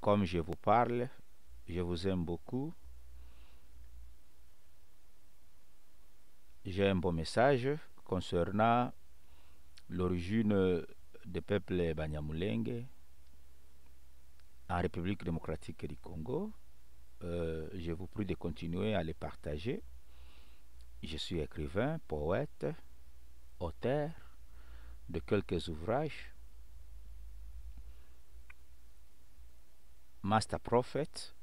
comme je vous parle, je vous aime beaucoup. J'ai un beau message concernant l'origine des peuples Banyamulenge en République démocratique du Congo. Euh, je vous prie de continuer à les partager. Je suis écrivain, poète, auteur de quelques ouvrages Master Prophet,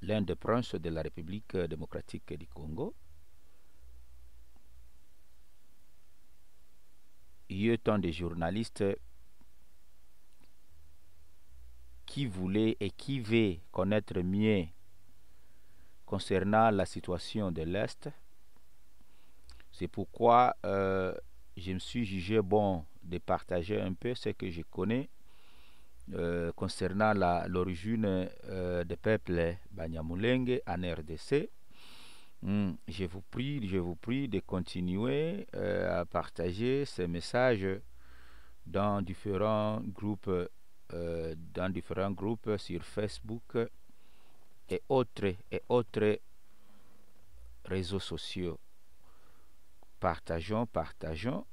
l'un des princes de la République démocratique du Congo. Il y a tant de journalistes qui voulaient et qui veulent connaître mieux concernant la situation de l'Est. C'est pourquoi euh, je me suis jugé bon de partager un peu ce que je connais euh, concernant concernant l'origine euh, des peuples hein, Banyamulenge en RDC. Hmm, je vous prie, je vous prie de continuer euh, à partager ces messages dans différents groupes, dans différents groupes sur Facebook et autres et autres réseaux sociaux. Partageons, partageons.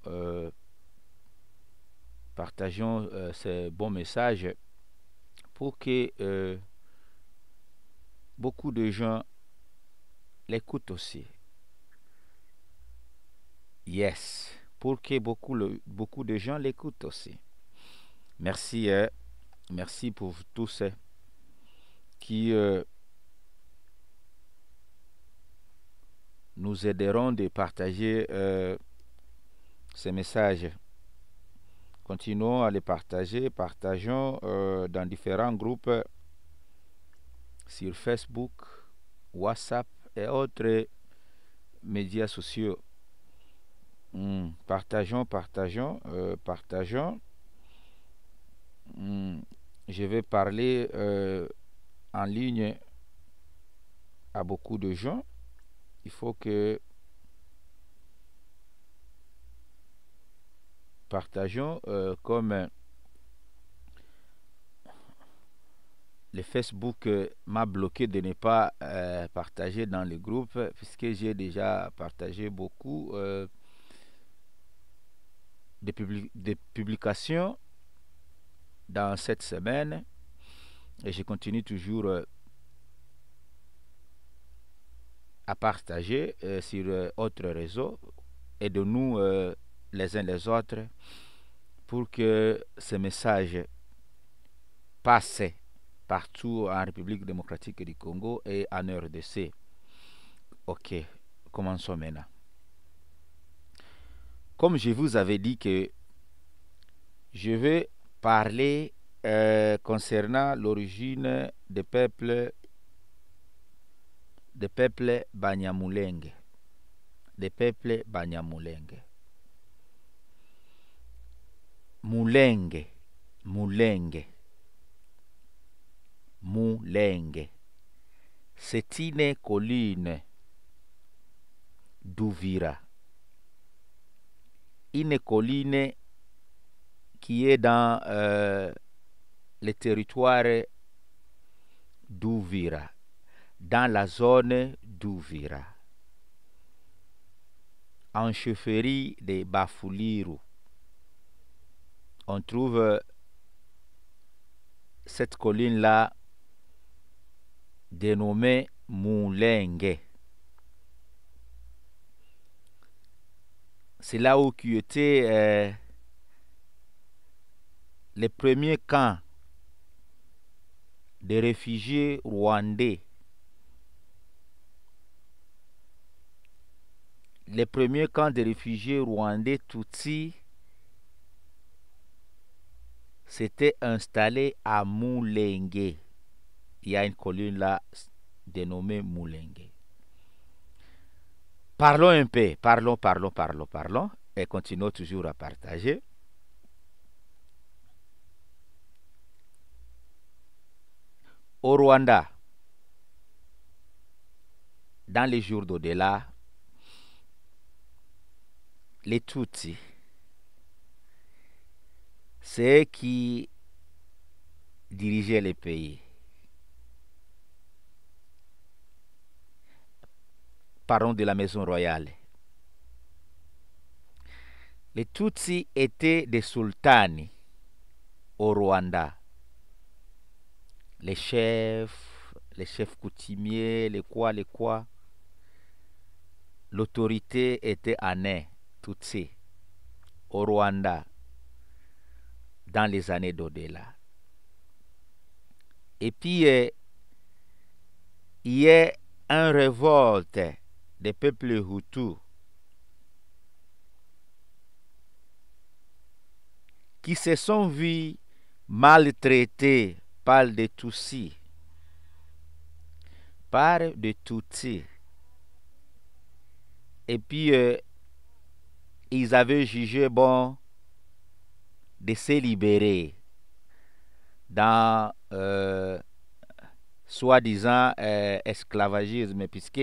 Partageons euh, ce bon message pour que euh, beaucoup de gens l'écoutent aussi. Yes, pour que beaucoup, beaucoup de gens l'écoutent aussi. Merci, euh, merci pour tous ceux qui nous aideront de partager ces messages. Continuons à les partager. Partageons euh, dans différents groupes sur Facebook, WhatsApp et autres médias sociaux. Hmm, partageons, partageons, euh, partageons. Hmm, je vais parler euh, en ligne à beaucoup de gens. Il faut que partageons euh, comme euh, le Facebook euh, m'a bloqué de ne pas partager dans le groupe puisque j'ai déjà partagé beaucoup de, publi publications dans cette semaine et je continue toujours à partager sur autres réseaux et de nous les uns les autres pour que ce message passe partout en République démocratique du Congo et en RDC. Ok, commençons maintenant. Comme je vous avais dit que je vais parler euh, concernant l'origine des peuples des peuples Banyamulenge. Des peuples Banyamulenge mulenge mulenge mulenge c'est une colline d'Ouvira une colline qui est dans euh, le territoire d'Ouvira dans la zone d'Ouvira en chefferie de Bafuliru on trouve euh, cette colline-là dénommée Moulengue. C'est là où qui étaient euh, les premiers camps des réfugiés rwandais. Les premiers camps de réfugiés rwandais Tutsi s'était installé à Moulengue. Il y a une colline là dénommée Moulengue. Parlons un peu, parlons, parlons, parlons, parlons, et continuons toujours à partager. Au Rwanda, dans les jours d'au-delà, les Tutsis ceux qui dirigeaient les pays. parents de la maison royale. Les Tutsis étaient des sultanes au Rwanda. Les chefs, les chefs coutumiers, les quoi, les quoi. L'autorité était en Tutsi au Rwanda dans les années d'au-delà. Et puis, euh, il y a une révolte des peuples Hutus qui se sont vus maltraités par des Tutsis, par des Tutsis. Et puis, euh, ils avaient jugé bon de se libérer dans euh, soi-disant euh, esclavagisme, puisque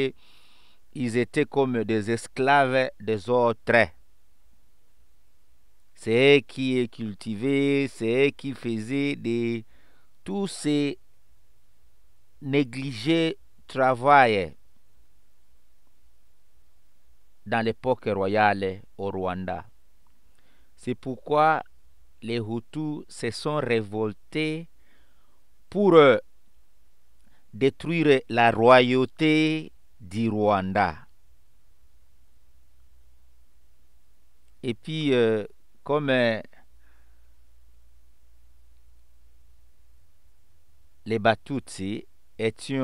ils étaient comme des esclaves des autres. C'est qui cultivaient, c'est qui faisaient de tous ces négligés travail dans l'époque royale au Rwanda. C'est pourquoi les Hutus se sont révoltés pour euh, détruire la royauté du Rwanda. Et puis, euh, comme euh, les Batutsi étaient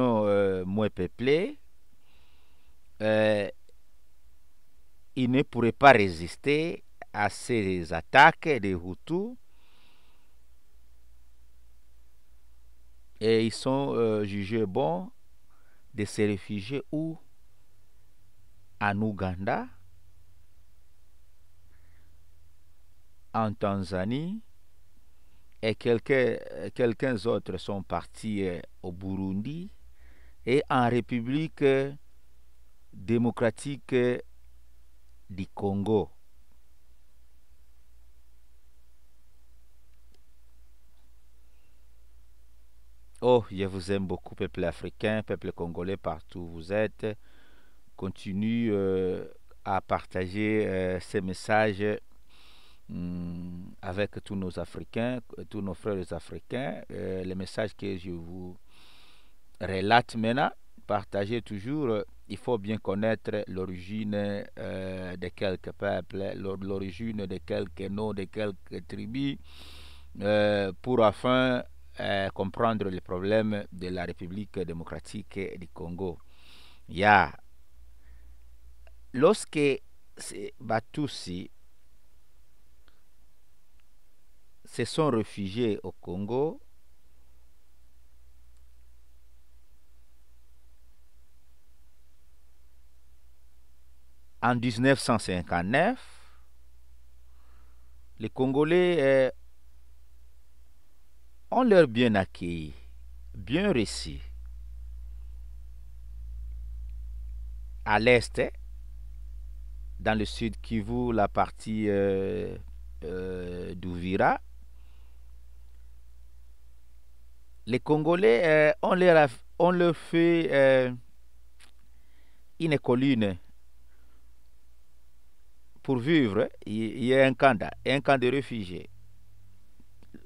moins peuplés, ils ne pourraient pas résister à ces attaques des Hutus. Et ils sont euh, jugés bons de se réfugier où en Ouganda, en Tanzanie, et quelques, quelques autres sont partis euh, au Burundi et en République démocratique du Congo. Oh, je vous aime beaucoup, peuple africain, peuple congolais, partout où vous êtes. Continue euh, à partager euh, ces messages hmm, avec tous nos Africains, tous nos frères africains. Euh, les messages que je vous relate maintenant, partagez toujours. Il faut bien connaître l'origine de quelques peuples, l'origine de quelques noms, de quelques tribus, pour afin eh, comprendre le problème de la République démocratique du Congo. Il y a lorsque Batusi se sont réfugiés au Congo, En 1959, les Congolais eh, on leur bien accueilli, bien reçu. À l'est, hein, dans le sud qui Kivu, la partie euh, euh, d'Ouvira, les Congolais, euh, on, leur on fait une colline pour vivre. Il y a un camp, un camp de réfugiés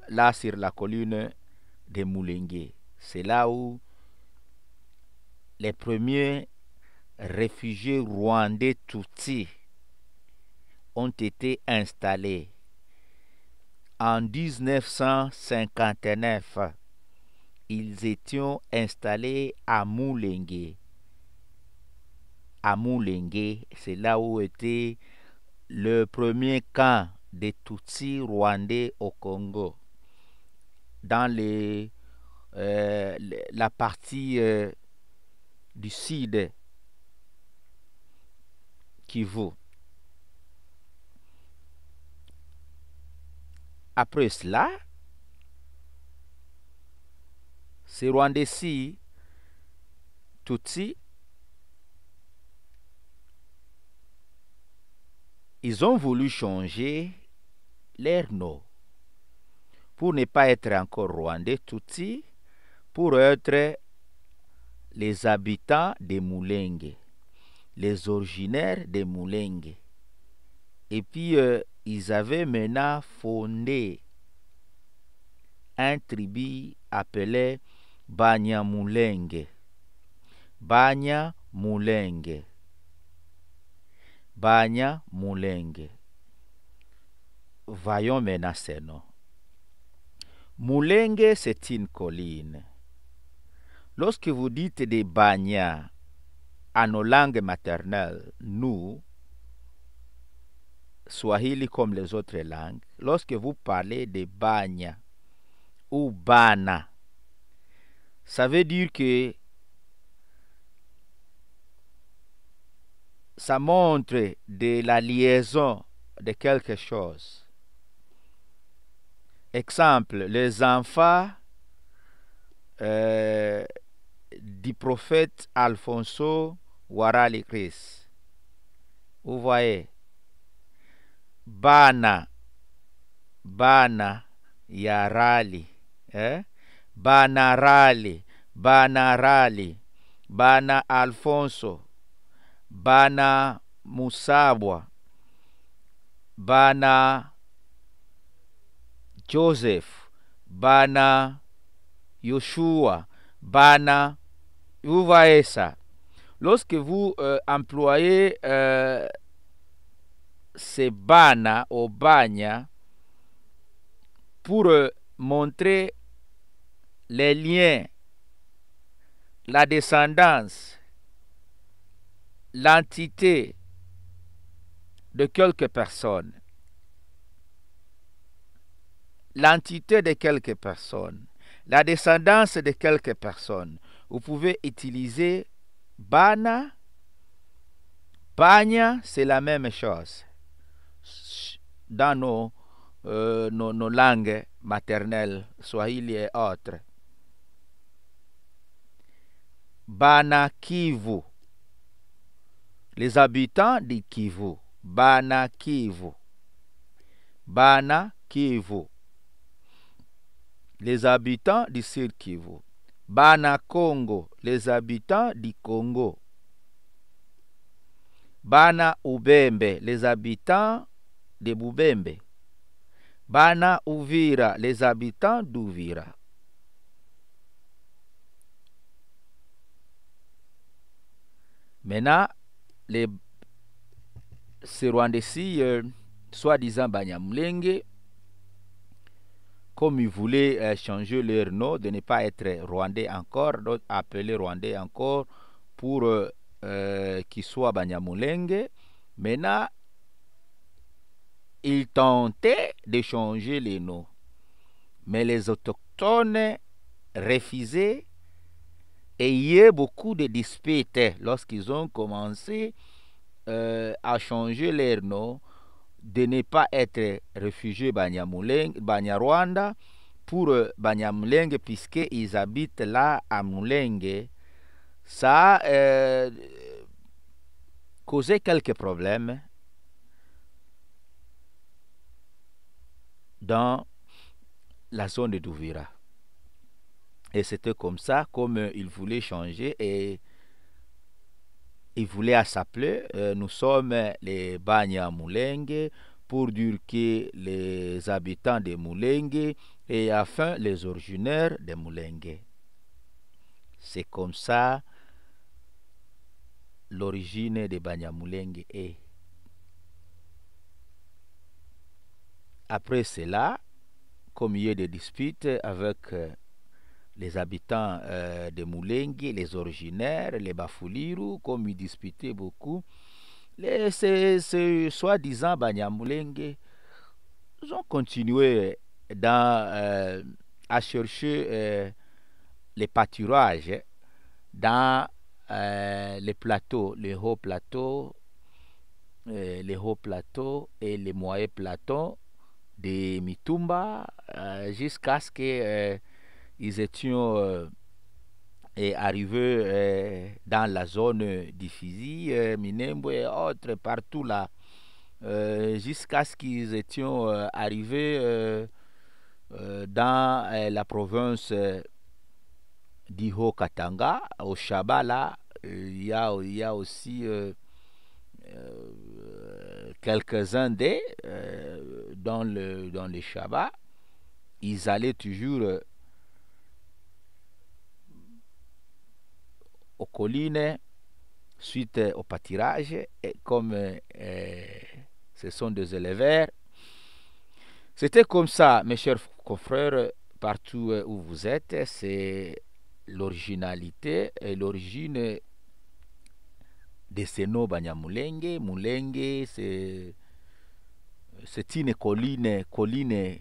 là sur la colline de Moulingué. C'est là où les premiers réfugiés rwandais Tutsi ont été installés. En 1959, ils étaient installés à Moulingué. À Moulingué, c'est là où était le premier camp des Tutsis rwandais au Congo dans euh, les, la partie euh, du sud vaut. Après cela, ces Rwandais-ci, ils ont voulu changer leur nom pour ne pas être encore Rwandais Tutsi, pour être les habitants des Moulengues, les originaires des Moulengues. Et puis, euh, ils avaient maintenant fondé un tribu appelé Banya Moulengue. Banya Banya Voyons maintenant ces noms. Moulenge, c'est une colline. Lorsque vous dites des banya, à nos langues maternelles, nous, Swahili comme les autres langues, lorsque vous parlez de bagna ou bana, ça veut dire que ça montre de la liaison de quelque chose. Exemple, les enfants euh, du prophète Alfonso Warali Chris Vous voyez, Bana, Bana Yarali, hein? Bana Rali, Bana Rali, Bana Alfonso, Bana Musabwa, Bana Joseph bana Yoshua bana ça. Lorsque vous euh, employez euh, ces bana ou Banya pour euh, montrer les liens, la descendance, l'entité de quelques personnes, l'entité de quelques personnes, la descendance de quelques personnes. Vous pouvez utiliser Bana, Pagna, c'est la même chose dans euh, nos, nos, langues maternelles, Swahili et autres. Bana Kivu, les habitants de Kivu, Bana Kivu, Bana Kivu les habitants du Sud Kivu. Bana Congo, les habitants du Congo. Bana Ubembe, les habitants de Bubembe. Bana Uvira, les habitants d'Uvira. Maintenant, les Rwandais, soi-disant Banyamulenge, comme ils voulaient euh, changer leur nom, de ne pas être rwandais encore, donc appeler rwandais encore pour euh, euh, qu'ils soient Banyamulenge. Maintenant, ils tentaient de changer les noms, mais les autochtones refusaient et il y a beaucoup de disputes lorsqu'ils ont commencé à changer leur nom de ne pas être réfugiés Rwanda pour Banyamulenge puisqu'ils habitent là à Mulenge. Ça a euh, causé quelques problèmes dans la zone de Douvira. Et c'était comme ça, comme ils voulaient changer et il voulait s'appeler. Euh, nous sommes les Bagna pour durquer les habitants de Moulengue et afin les originaires de Moulengue. C'est comme ça l'origine des Banyamulenge est. Après cela, comme il y a des disputes avec euh, les habitants euh, de Moulengue, les originaires, les Bafouliru, comme ils disputaient beaucoup, les, ces, soi-disant Banyamulenge ont continué dans, euh, à chercher euh, les pâturages dans les plateaux, les hauts plateaux, les hauts plateaux et les moyens plateaux des Mitumba jusqu'à ce que ils étaient euh, arrivés euh, dans la zone d'Ifizi, euh, Minembo et autres, partout là, jusqu'à ce qu'ils soient arrivés dans la province d'Iho Katanga, au Shaba là, il y, a, aussi quelques-uns des dans, le, dans les Shabbat, ils allaient toujours aux collines, suite au pâtirage, et comme euh, ce sont des éleveurs. C'était comme ça, mes chers confrères, partout euh, où vous êtes, c'est l'originalité et l'origine de ces Banyamulenge. Mulenge, c'est une colline, colline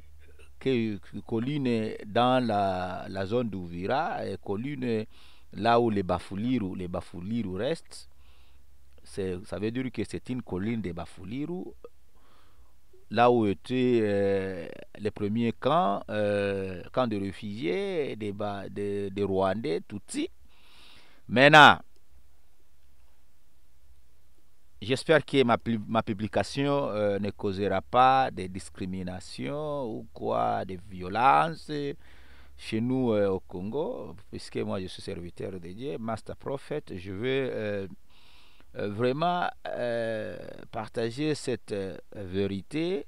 colline dans la, zone d'Ouvira, colline là où les Bafuliru, les restent, ça veut dire que c'est une colline des Bafuliru, là où étaient euh, les premiers camps, euh, camps de réfugiés, des, Rwandais, tout Rwandais, Maintenant, J'espère que ma, publication euh, ne causera pas de discriminations ou quoi, des violences, chez nous euh, au Congo, puisque moi je suis serviteur de Dieu, master prophète, je veux euh, euh, vraiment partager cette vérité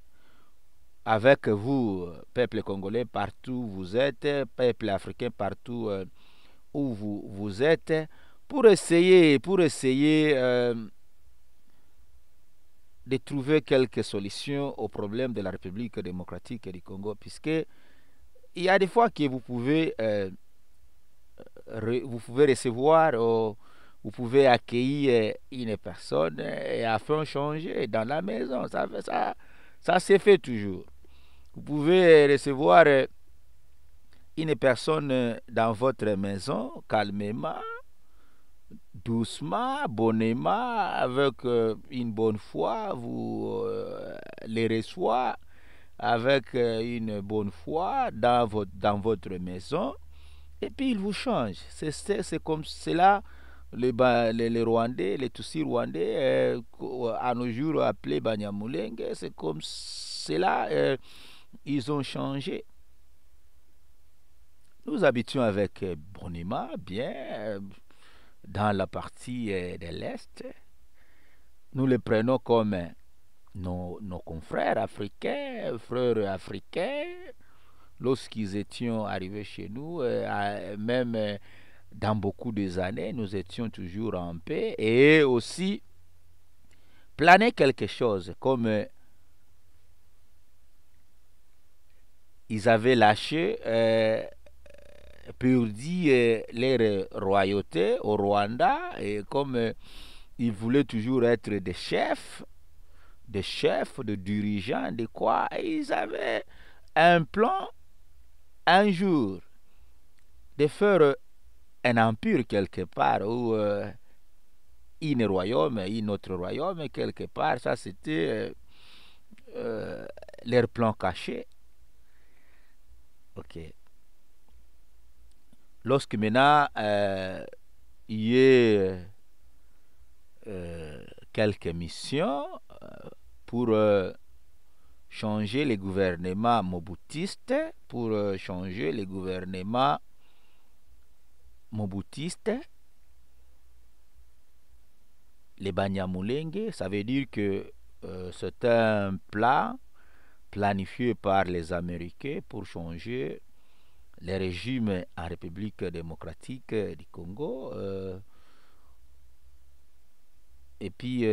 avec vous, peuple congolais, partout où vous êtes, peuple africain, partout où vous, vous êtes, pour essayer, pour essayer de trouver quelques solutions aux problèmes de la République démocratique du Congo, puisque il y a des fois que vous pouvez, euh, vous pouvez recevoir, ou vous pouvez accueillir euh, une personne euh, et afin de changer dans la maison. Ça, ça, ça se fait toujours. Vous pouvez recevoir une personne dans votre maison calmement, doucement, bonnement, avec une bonne foi, vous les reçoit avec euh, une bonne foi dans votre, dans votre maison, et puis il vous change. C'est comme cela les, les, Rwandais, les Tutsis rwandais, euh, à nos jours appelés Banyamulenge, c'est comme cela euh, ils ont changé. Nous habitions avec Bonima, bien, dans la partie de l'Est. Nous les prenons comme nos, confrères africains, frères africains, lorsqu'ils étaient arrivés chez nous, euh, même euh, dans beaucoup des années, nous étions toujours en paix et aussi planer quelque chose comme euh, ils avaient lâché euh, pour dire leur royauté au Rwanda et comme ils voulaient toujours être des chefs des chefs, des dirigeants, de quoi. Ils avaient un plan un jour de faire un empire quelque part ou euh, un royaume, un autre royaume quelque part. Ça, c'était euh, euh, leur plan caché. Ok. Lorsque maintenant il y a quelques missions, pour euh, changer les gouvernements mobutistes, pour euh, changer les gouvernements mobutistes, les Banyamulenge, ça veut dire que euh, c'est un plan planifié par les Américains pour changer les régimes en République démocratique du Congo. et puis,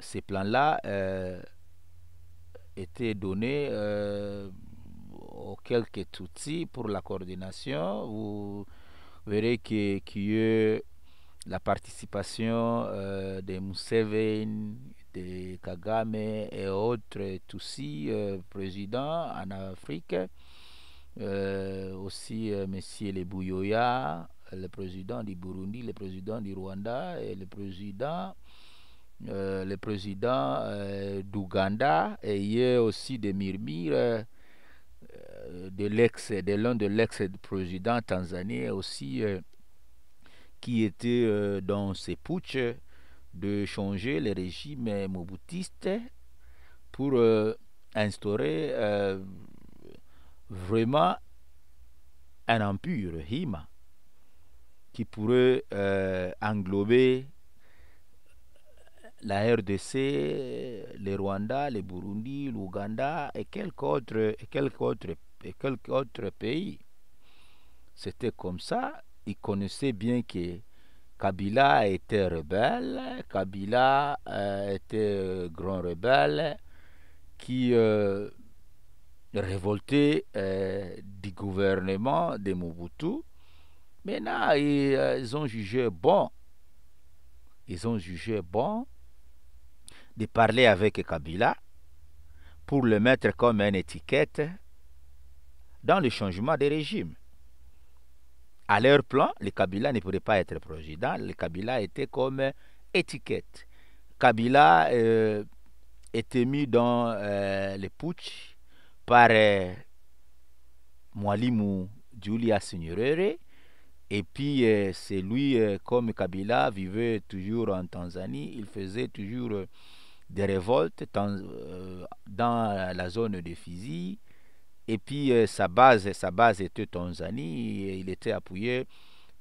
ces plans-là euh, étaient donnés euh, aux quelques outils pour la coordination. Vous verrez qu'il y a eu la participation euh, de Museven, de Kagame et autres Tutsis euh, présidents en Afrique. aussi Monsieur les Bouyoya, le président du Burundi, le président du Rwanda et le président euh, le président euh, d'Ouganda, et il y a aussi des murmures euh, de l'ex, l'un de l'ex-président tanzanien aussi, qui était dans ses putsch de changer le régime mobutiste pour instaurer vraiment un empire, Hima, qui pourrait englober la RDC, le Rwanda, le Burundi, l'Ouganda et quelques autres, quelques autres, quelques autres pays. C'était comme ça. Ils connaissaient bien que Kabila était rebelle, Kabila euh, était euh, grand rebelle qui euh, révoltait du gouvernement de Mobutu. Maintenant, ils ont jugé bon. Ils ont jugé bon de parler avec Kabila pour le mettre comme une étiquette dans le changement de régime. À leur plan, le Kabila ne pourrait pas être président. Le Kabila était comme étiquette. Kabila était euh, mis dans euh, putsch par euh, Mwalimu Julius Et puis, euh, c'est lui, euh, comme Kabila vivait toujours en Tanzanie, il faisait toujours des révoltes euh, dans, la zone de Fizi. Et puis euh, sa, base, sa base était Tanzanie. Et il était appuyé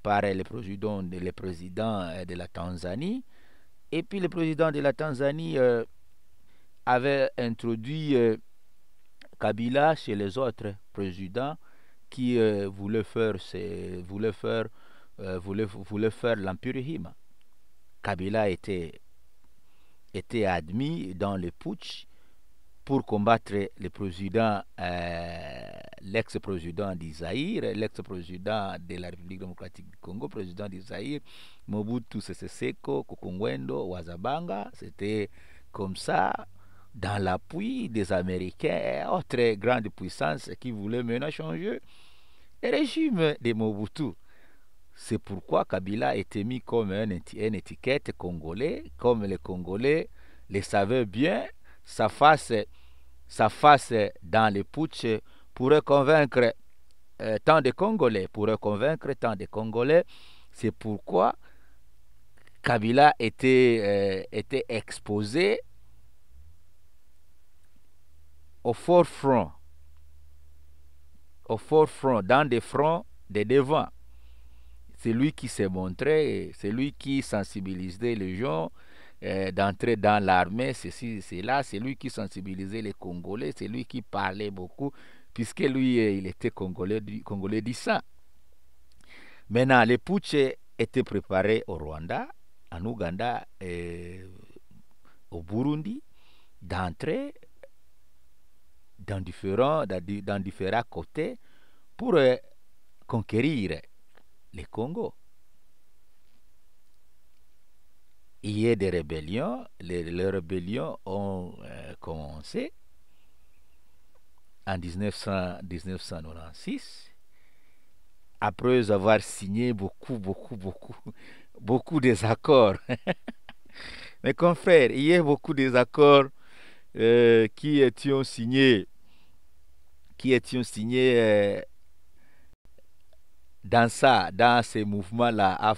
par le président, les présidents euh, de la Tanzanie. Et puis le président de la Tanzanie avait introduit Kabila chez les autres présidents qui voulaient faire, voulaient faire, voulaient, voulaient faire l'empirisme. Kabila était était admis dans le putsch pour combattre le président, euh, l'ex-président d'Isaïr, l'ex-président de la République démocratique du Congo, président d'Isaïr, Mobutu Sese Seko, Kokongwendo, Wazabanga. C'était comme ça, dans l'appui des Américains et grande puissance puissances qui voulaient maintenant changer le régime de Mobutu. C'est pourquoi Kabila a été mis comme un, une étiquette congolais, comme les Congolais le savaient bien, sa face, sa face dans les putsch pourrait convaincre euh, tant de Congolais, pourrait convaincre tant de Congolais. C'est pourquoi Kabila était, euh, exposé au fort front, au fort front, dans des fronts des devants. C'est lui qui s'est montré, c'est lui qui sensibilisait les gens euh, d'entrer dans l'armée, ceci, là, C'est lui qui sensibilisait les Congolais, c'est lui qui parlait beaucoup, puisque lui, euh, il était Congolais, Congolais sang... Maintenant, les putsch étaient préparés au Rwanda, en Ouganda, et euh, au Burundi, d'entrer dans différents, dans, différents côtés pour conquérir le Congo. Il y a des rébellions, les, rébellions ont euh, commencé en 1996, après avoir signé beaucoup, beaucoup, beaucoup, beaucoup des accords. Mes confrères, il y a beaucoup des accords euh, qui étaient signés, qui étaient signés euh, dans ça, dans ces mouvements-là, à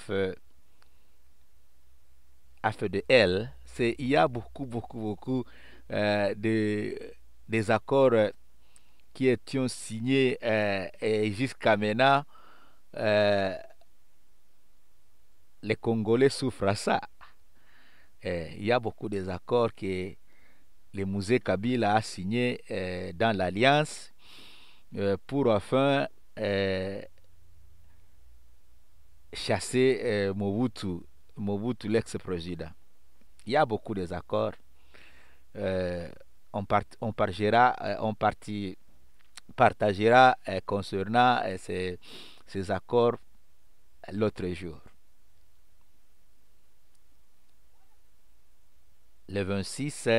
de elle c'est il y a beaucoup, beaucoup, beaucoup euh, de, des accords euh, qui étaient signés euh, et jusqu'à maintenant, les Congolais souffrent à ça. il y a beaucoup des accords que le musée Kabila a signés dans l'Alliance pour enfin chasser euh, Mobutu, Mobutu l'ex-président. Il y a beaucoup d'accords. Euh, on, part, on, euh, partagera, on partagera concernant ces, ces accords l'autre jour. Le 26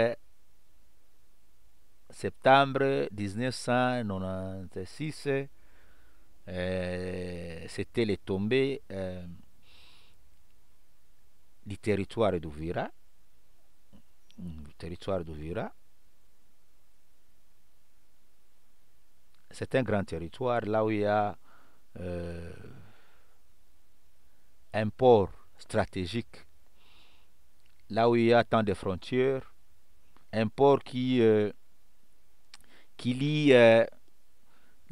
septembre 1996, euh, c'était les tombées euh, du territoire d'Ouvira Du territoire d'Ouvira C'est un grand territoire là où il y a euh, un port stratégique, là où il y a tant de frontières, un port qui, qui lie euh,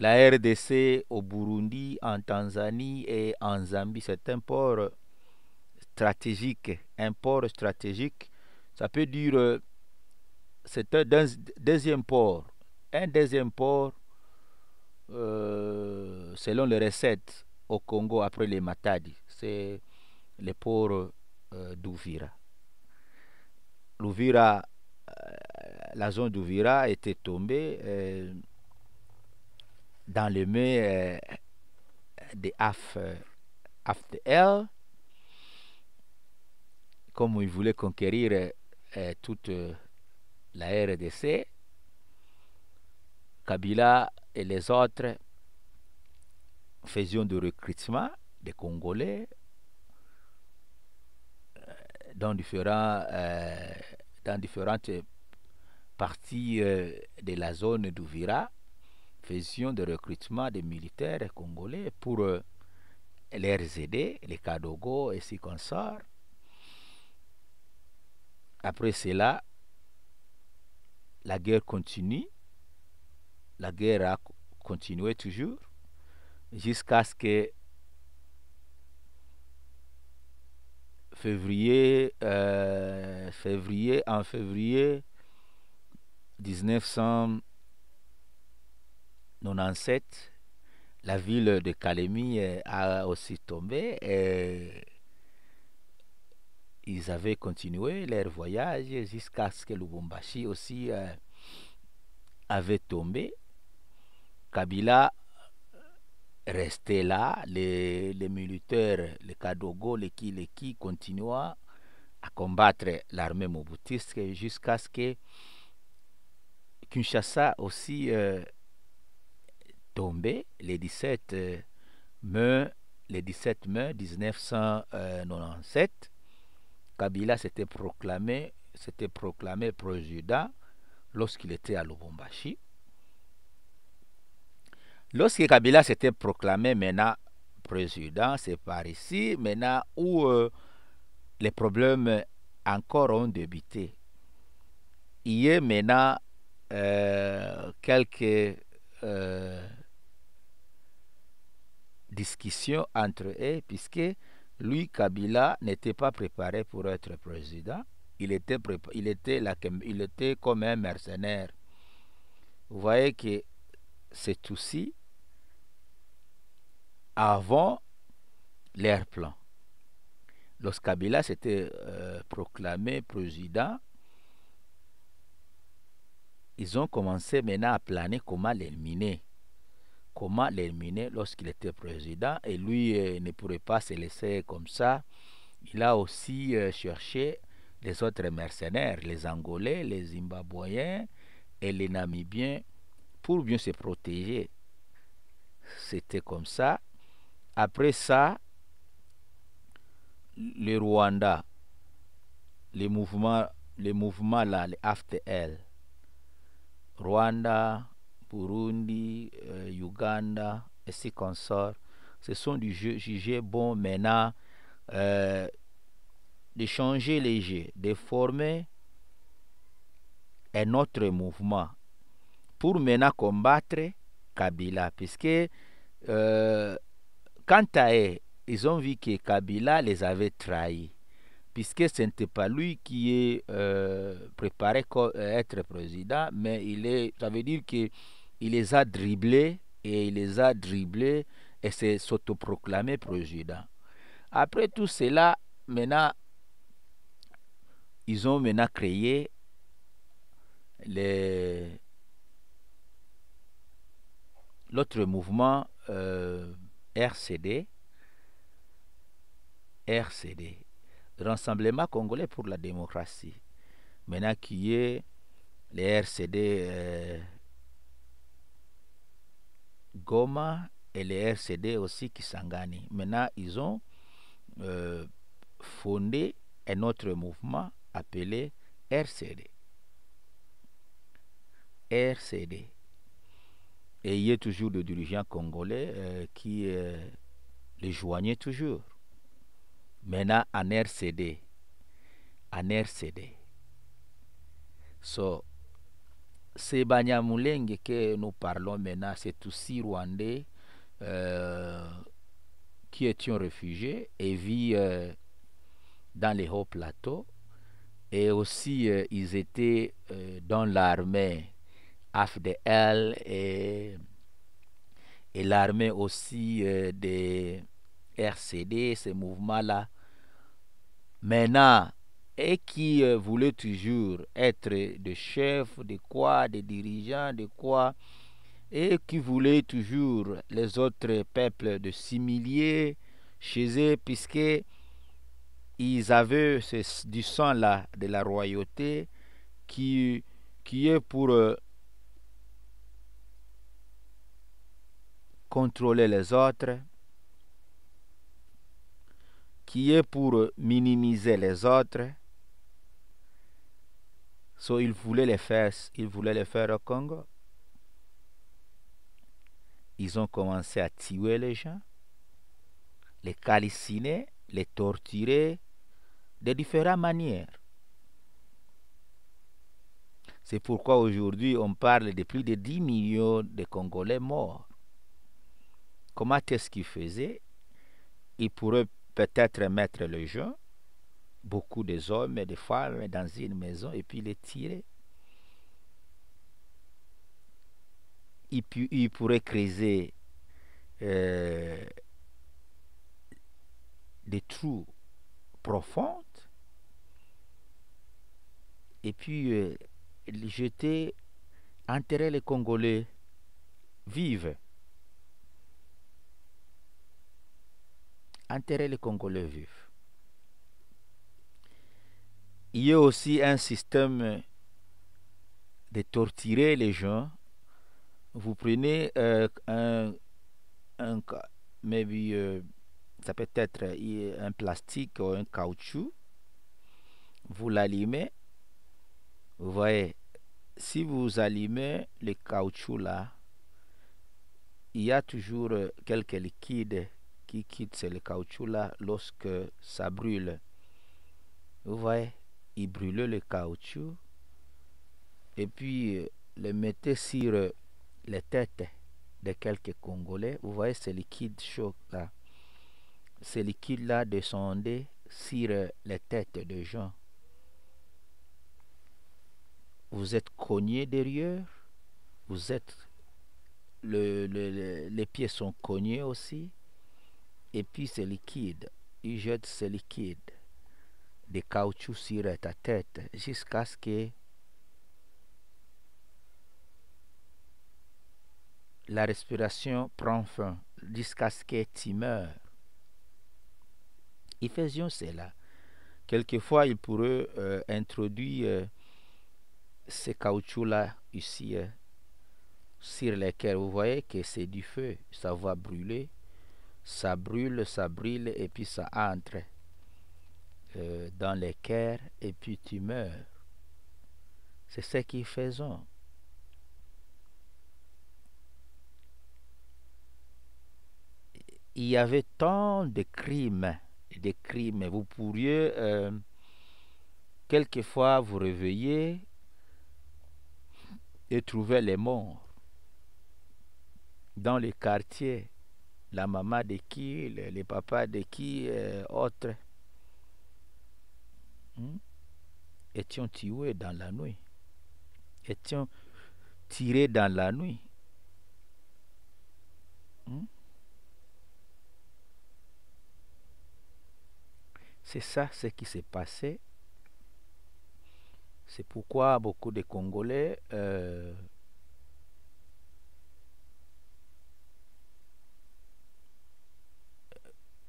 la RDC au Burundi, en Tanzanie et en Zambie. C'est un port stratégique, un port stratégique. Ça peut dire, euh, c'est un deuxième port, un deuxième port euh, selon les recettes au Congo après les Matadi. C'est le port euh, d'Ouvira. la zone d'Ouvira était tombée dans le mains euh, des after, euh, comme ils voulaient conquérir euh, toute la RDC, Kabila et les autres faisions du recrutement des Congolais dans, différentes parties de la zone d'Ouvira faisions de recrutement des militaires congolais pour euh, les aider les Kadogo et ses consorts Après cela, la guerre continue. La guerre a continué toujours jusqu'à ce que février, euh, février, en février 1900. 97, la ville de Kalemi eh, a aussi tombé et ils avaient continué leur voyage jusqu'à ce que Lubumbashi aussi eh, avait tombé. Kabila restait là, les, militaires, les Kadogo, les Kileki continua à combattre l'armée mobutiste jusqu'à ce que Kinshasa aussi eh, 17 le 17 euh, mai 1997. Euh, Kabila s'était proclamé, s'était proclamé président lorsqu'il était à Lubumbashi. Lorsque Kabila s'était proclamé maintenant président, c'est par ici maintenant où euh, les problèmes encore ont débuté. Il y a maintenant quelques discussion entre eux, puisque lui, Kabila, n'était pas préparé pour être président. Il était, il, était il était comme un mercenaire. Vous voyez que c'est aussi avant leur plan. Lorsque Kabila s'était euh, proclamé président, ils ont commencé maintenant à planer comment l'éliminer comment l'éliminer lorsqu'il était président et lui euh, ne pourrait pas se laisser comme ça. Il a aussi euh, cherché les autres mercenaires, les Angolais, les Zimbabwéens et les Namibiens pour bien se protéger. C'était comme ça. Après ça, le Rwanda, les mouvements, les mouvements là, les AFTL, Rwanda, Burundi, euh, Uganda, et ses consorts, Ce sont du jeu jugé bon maintenant euh, de changer les jeux, de former un autre mouvement pour maintenant combattre Kabila. Puisque euh, quant à eux, ils ont vu que Kabila les avait trahis. Puisque ce n'était pas lui qui est préparé à être président, mais il est, ça veut dire que il les a dribblés et il les a dribblés et s'est autoproclamé président. Après tout cela, maintenant, ils ont maintenant créé l'autre mouvement euh, RCD, RCD, Rassemblement congolais pour la démocratie, maintenant qui est les RCD euh, Goma et les RCD aussi qui Kisangani. Maintenant, ils ont euh, fondé un autre mouvement appelé RCD. RCD. Et il y a toujours le dirigeants congolais euh, qui euh, les joignait toujours. Maintenant, en RCD. En RCD. So, c'est Banyamulenge que nous parlons maintenant, c'est aussi Rwandais euh, qui étions réfugiés et vit euh, dans les hauts plateaux. Et aussi, euh, ils étaient dans l'armée AFDL et, et l'armée aussi des RCD, ces mouvements-là. Maintenant, et qui euh, voulait toujours être de chef, de quoi, des dirigeant, de quoi, et qui voulait toujours les autres peuples de similier chez eux, puisque ils avaient ce, du sang là, de la royauté, qui, qui est pour euh, contrôler les autres, qui est pour minimiser les autres, So, il voulait les faire, il voulait les faire au Congo. Ils ont commencé à tuer les gens, les caliciner, les torturer de différentes manières. C'est pourquoi aujourd'hui on parle de plus de 10 millions de Congolais morts. Comment est-ce qu'ils faisaient Ils pourraient peut-être mettre les gens beaucoup des hommes et des femmes dans une maison et puis les tirer. Ils pourraient il pourrait créer euh, des trous profonds et puis les euh, jeter, enterrer les Congolais vivent. Enterrer les Congolais vivants il y a aussi un système euh, de torturer les gens. Vous prenez euh, un, un euh, ça peut être un plastique ou un caoutchouc. Vous l'allumez. Vous voyez, si vous allumez le caoutchouc là, il y a toujours quelques liquides qui quittent le caoutchouc là lorsque ça brûle. Vous voyez il brûlait le caoutchouc et puis euh, le mettait sur euh, les têtes de quelques Congolais. Vous voyez ce liquide chaud là. Ce liquide là descendait sur euh, les têtes de gens. Vous êtes cogné derrière, vous êtes les pieds sont cognés aussi, et puis c'est liquide. Ils jettent ce liquide des caoutchouc sur ta tête jusqu'à ce que la respiration prend fin, jusqu'à ce que tu meurs. Ils faisaient cela. Quelquefois, ils pourraient euh, introduire euh, ces caoutchoucs-là ici, euh, sur lesquels vous voyez que c'est du feu. Ça va brûler, ça brûle, ça brûle, et puis ça entre. Euh, dans les cœurs et puis tu meurs. C'est ce qu'ils faisons. Il y avait tant de crimes, des crimes. Vous pourriez euh, quelquefois vous réveiller et trouver les morts dans les quartiers. La maman de qui, le, papa de qui, autres euh, autre étions hmm? tués dans la nuit, étions tirés dans la nuit. Hmm? C'est ça ce qui s'est passé. C'est pourquoi beaucoup de Congolais euh,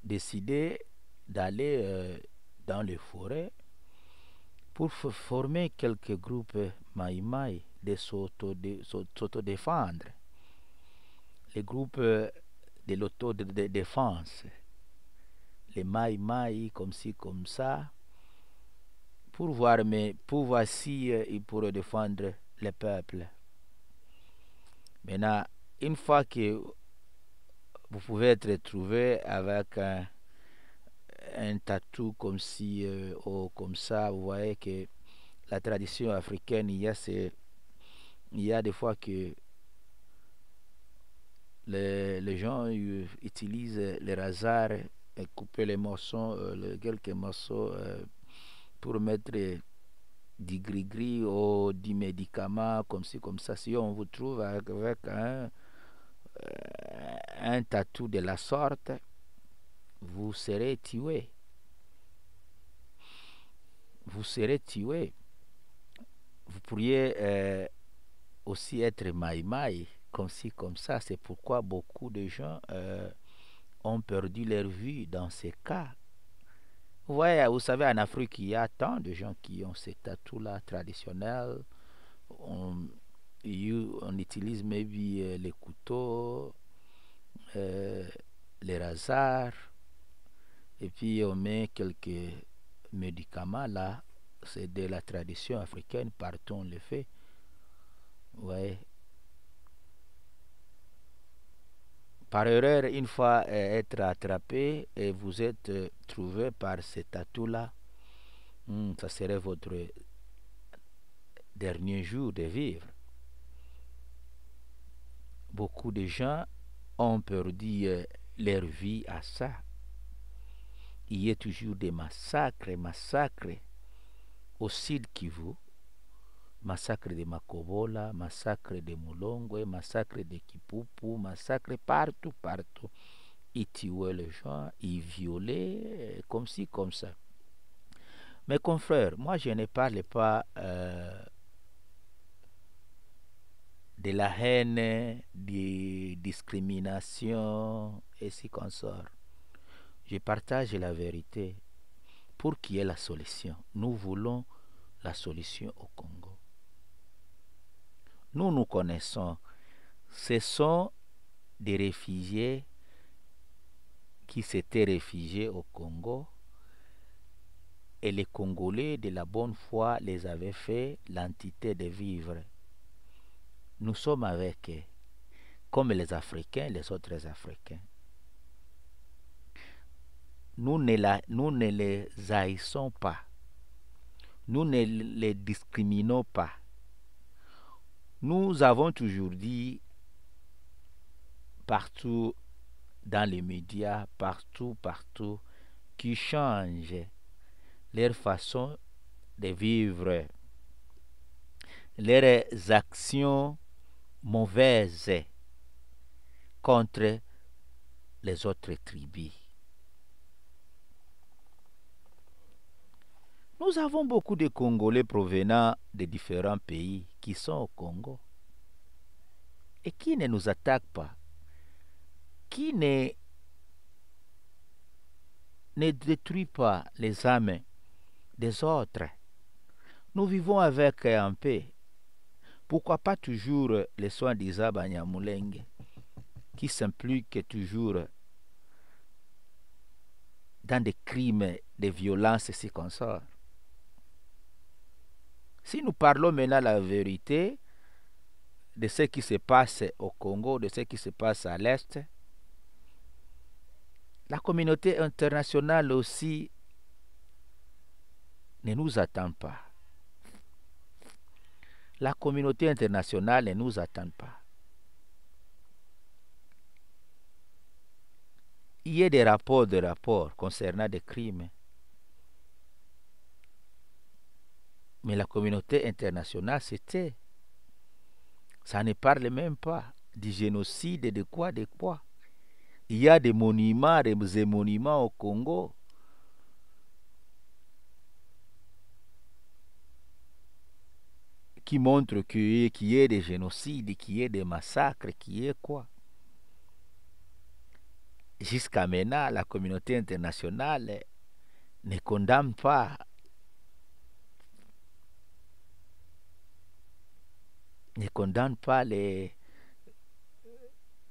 décidaient d'aller euh, dans les forêts pour former quelques groupes maïmaï de s'autodéfendre. Les groupes euh, de l'autodéfense, les maïmaï comme ci, comme ça, pour voir, mais pour voir si euh, ils pourraient défendre le peuple. Maintenant, une fois que vous pouvez être trouvé avec un un tatou comme si euh, oh, comme ça. Vous voyez que la tradition africaine, il y a, il y a des fois que les, gens euh, utilisent les rasards et couper les morceaux, euh, quelques morceaux pour mettre du gris-gris ou du médicament, comme si, comme ça. Si on vous trouve avec, un, un tatou de la sorte, vous serez tué. Vous serez tué. Vous pourriez euh, aussi être maïmaï, comme ci, comme ça. C'est pourquoi beaucoup de gens euh, ont perdu leur vie dans ces cas. Vous voyez, vous savez, en Afrique, il y a tant de gens qui ont ces tatous-là traditionnels. On, utilise maybe euh, les couteaux, les rasoirs et puis on met quelques médicaments là, c'est de la tradition africaine, partout on le fait. Ouais. Par erreur, une fois euh, être attrapé et vous êtes euh, trouvé par cet atout-là, hmm, ça serait votre dernier jour de vivre. Beaucoup de gens ont perdu euh, leur vie à ça il y a toujours des massacres, massacres au Sud Kivu, massacre de Makobola, massacre de Moulongwe, massacre de Kipupu, massacre partout, partout. Ils tuaient les gens, ils violaient, comme si comme ça. Mes confrères, moi je ne parle pas euh, de la haine, de discrimination et si qu'on sort. Je partage la vérité pour qu'il y ait la solution. Nous voulons la solution au Congo. Nous nous connaissons. Ce sont des réfugiés qui s'étaient réfugiés au Congo et les Congolais de la bonne foi les avaient fait l'entité de vivre. Nous sommes avec eux, comme les Africains les autres Africains nous ne, nous ne les haïssons pas, nous ne les discriminons pas. Nous avons toujours dit partout dans les médias, partout, partout, qui changent leur façon de vivre, leurs actions mauvaises contre les autres tribus. Nous avons beaucoup de Congolais provenant de différents pays qui sont au Congo et qui ne nous attaquent pas, qui ne, ne détruit pas les âmes des autres. Nous vivons avec en paix. Pourquoi pas toujours les soins d'Isa Banyamulenge qui s'impliquent toujours dans des crimes, des violences et ses consorts si nous parlons maintenant la vérité de ce qui se passe au Congo, de ce qui se passe à l'Est, la communauté internationale aussi ne nous attend pas. La communauté internationale ne nous attend pas. Il y a des rapports, des rapports concernant des crimes Mais la communauté internationale, c'était. Ça ne parle même pas du génocide de quoi, de quoi. Il y a des monuments, des monuments au Congo. qui montrent qu'il y a des génocides, qu'il y des massacres, qu'il y quoi. Jusqu'à maintenant, la communauté internationale ne condamne pas ne condamne pas les,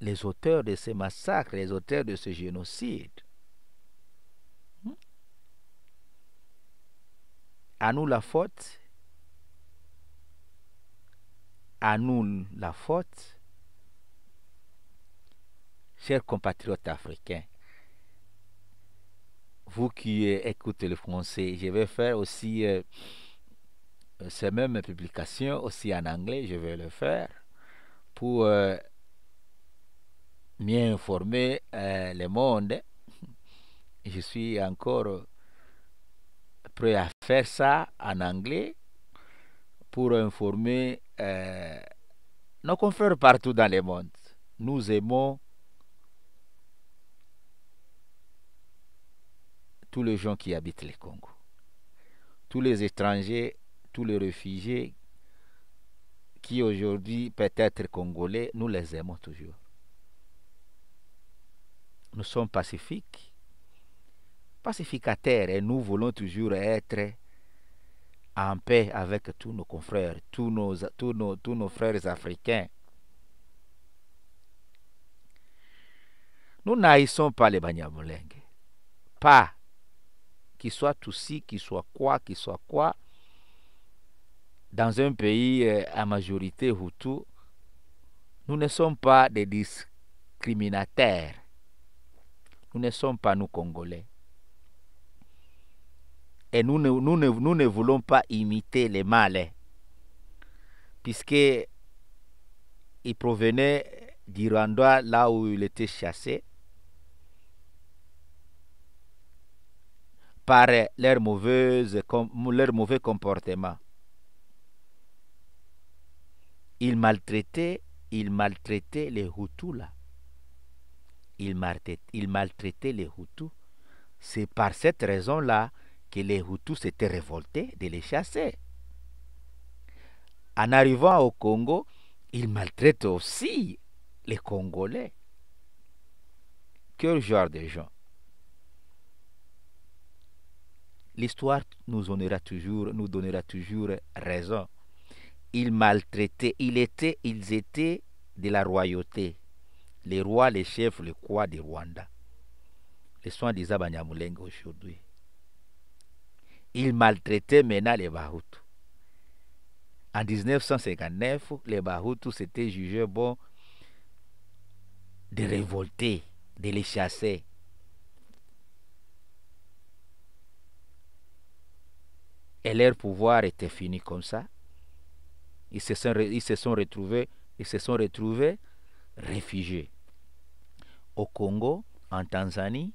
les auteurs de ces massacres, les auteurs de ce génocide. Hmm? À nous la faute. À nous la faute. Chers compatriotes africains, vous qui écoutez le français, je vais faire aussi... Euh, euh, ces mêmes publications aussi en anglais, je vais le faire pour euh, mieux informer euh, le monde. Je suis encore prêt à faire ça en anglais pour informer nos confrères partout dans le monde. Nous aimons tous les gens qui habitent le Congo, tous les étrangers les réfugiés qui aujourd'hui peut-être congolais, nous les aimons toujours. Nous sommes pacifiques, pacificataires et nous voulons toujours être en paix avec tous nos confrères, tous nos, tous nos, tous nos frères africains. Nous n'haïssons pas les Banyamulenge. Pas. Qu'ils soient si qu'ils soient quoi, qu'ils soient quoi dans un pays euh, à majorité Hutu, nous ne sommes pas des discriminataires. Nous ne sommes pas nous Congolais. Et nous ne, nous ne, voulons pas imiter les Malais, puisqu'ils provenaient du Rwanda, là où ils étaient chassés, par mauvaise, leur mauvais comportement. Il maltraitait, il maltraitait les Hutus là. Il maltraitait, les Hutus. C'est par cette raison-là que les Hutus s'étaient révoltés de les chasser. En arrivant au Congo, ils maltraitaient aussi les Congolais. Quel genre de gens L'histoire nous, toujours, nous donnera toujours raison ils maltraitaient, ils étaient de la royauté, les rois, les chefs, les quoi de Rwanda, les soins des Abanyamulenge aujourd'hui. Ils maltraitaient maintenant les Bahutus. En 1959, les Bahutus s'étaient jugés bons de révolter, de les chasser. Et leur pouvoir était fini comme ça ils se sont, retrouvés, se sont retrouvés réfugiés au Congo, en Tanzanie,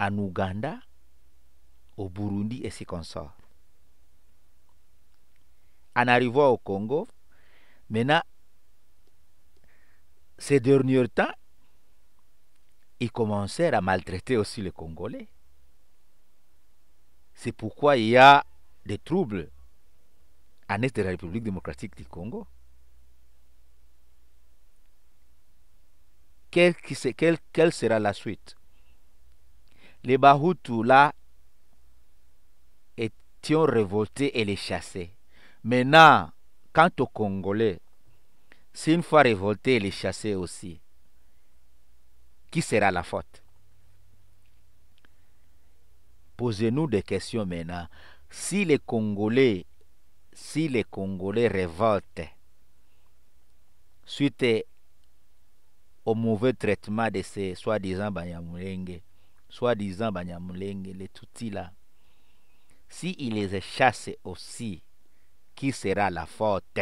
en Ouganda, au Burundi et ses consorts. En arrivant au Congo, maintenant, ces derniers temps, ils commencèrent à maltraiter aussi les Congolais. C'est pourquoi il y a des troubles l'est de la République démocratique du Congo quelle, sera la suite Les tout là, étions révoltés et les chassés. Maintenant, quant aux Congolais, si une fois révoltés et les chassés aussi, qui sera la faute Posez-nous des questions maintenant. Si les Congolais si les Congolais révoltent suite au mauvais traitement de ces soi-disant Banyamulenge, soi-disant Banyamulenge, les Tutsis là, s'ils les chassent aussi, qui sera la faute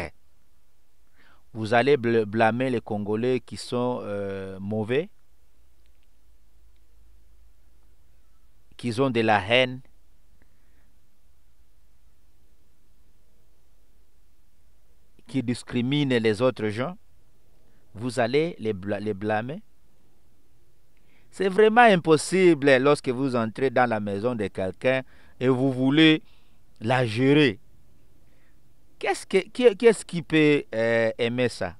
Vous allez blâmer les Congolais qui sont euh, mauvais, qui ont de la haine qui discriminent les autres gens, vous allez les, blâmer. C'est vraiment impossible lorsque vous entrez dans la maison de quelqu'un et vous voulez la gérer. Qu'est-ce, que, qui, qui, peut euh, aimer ça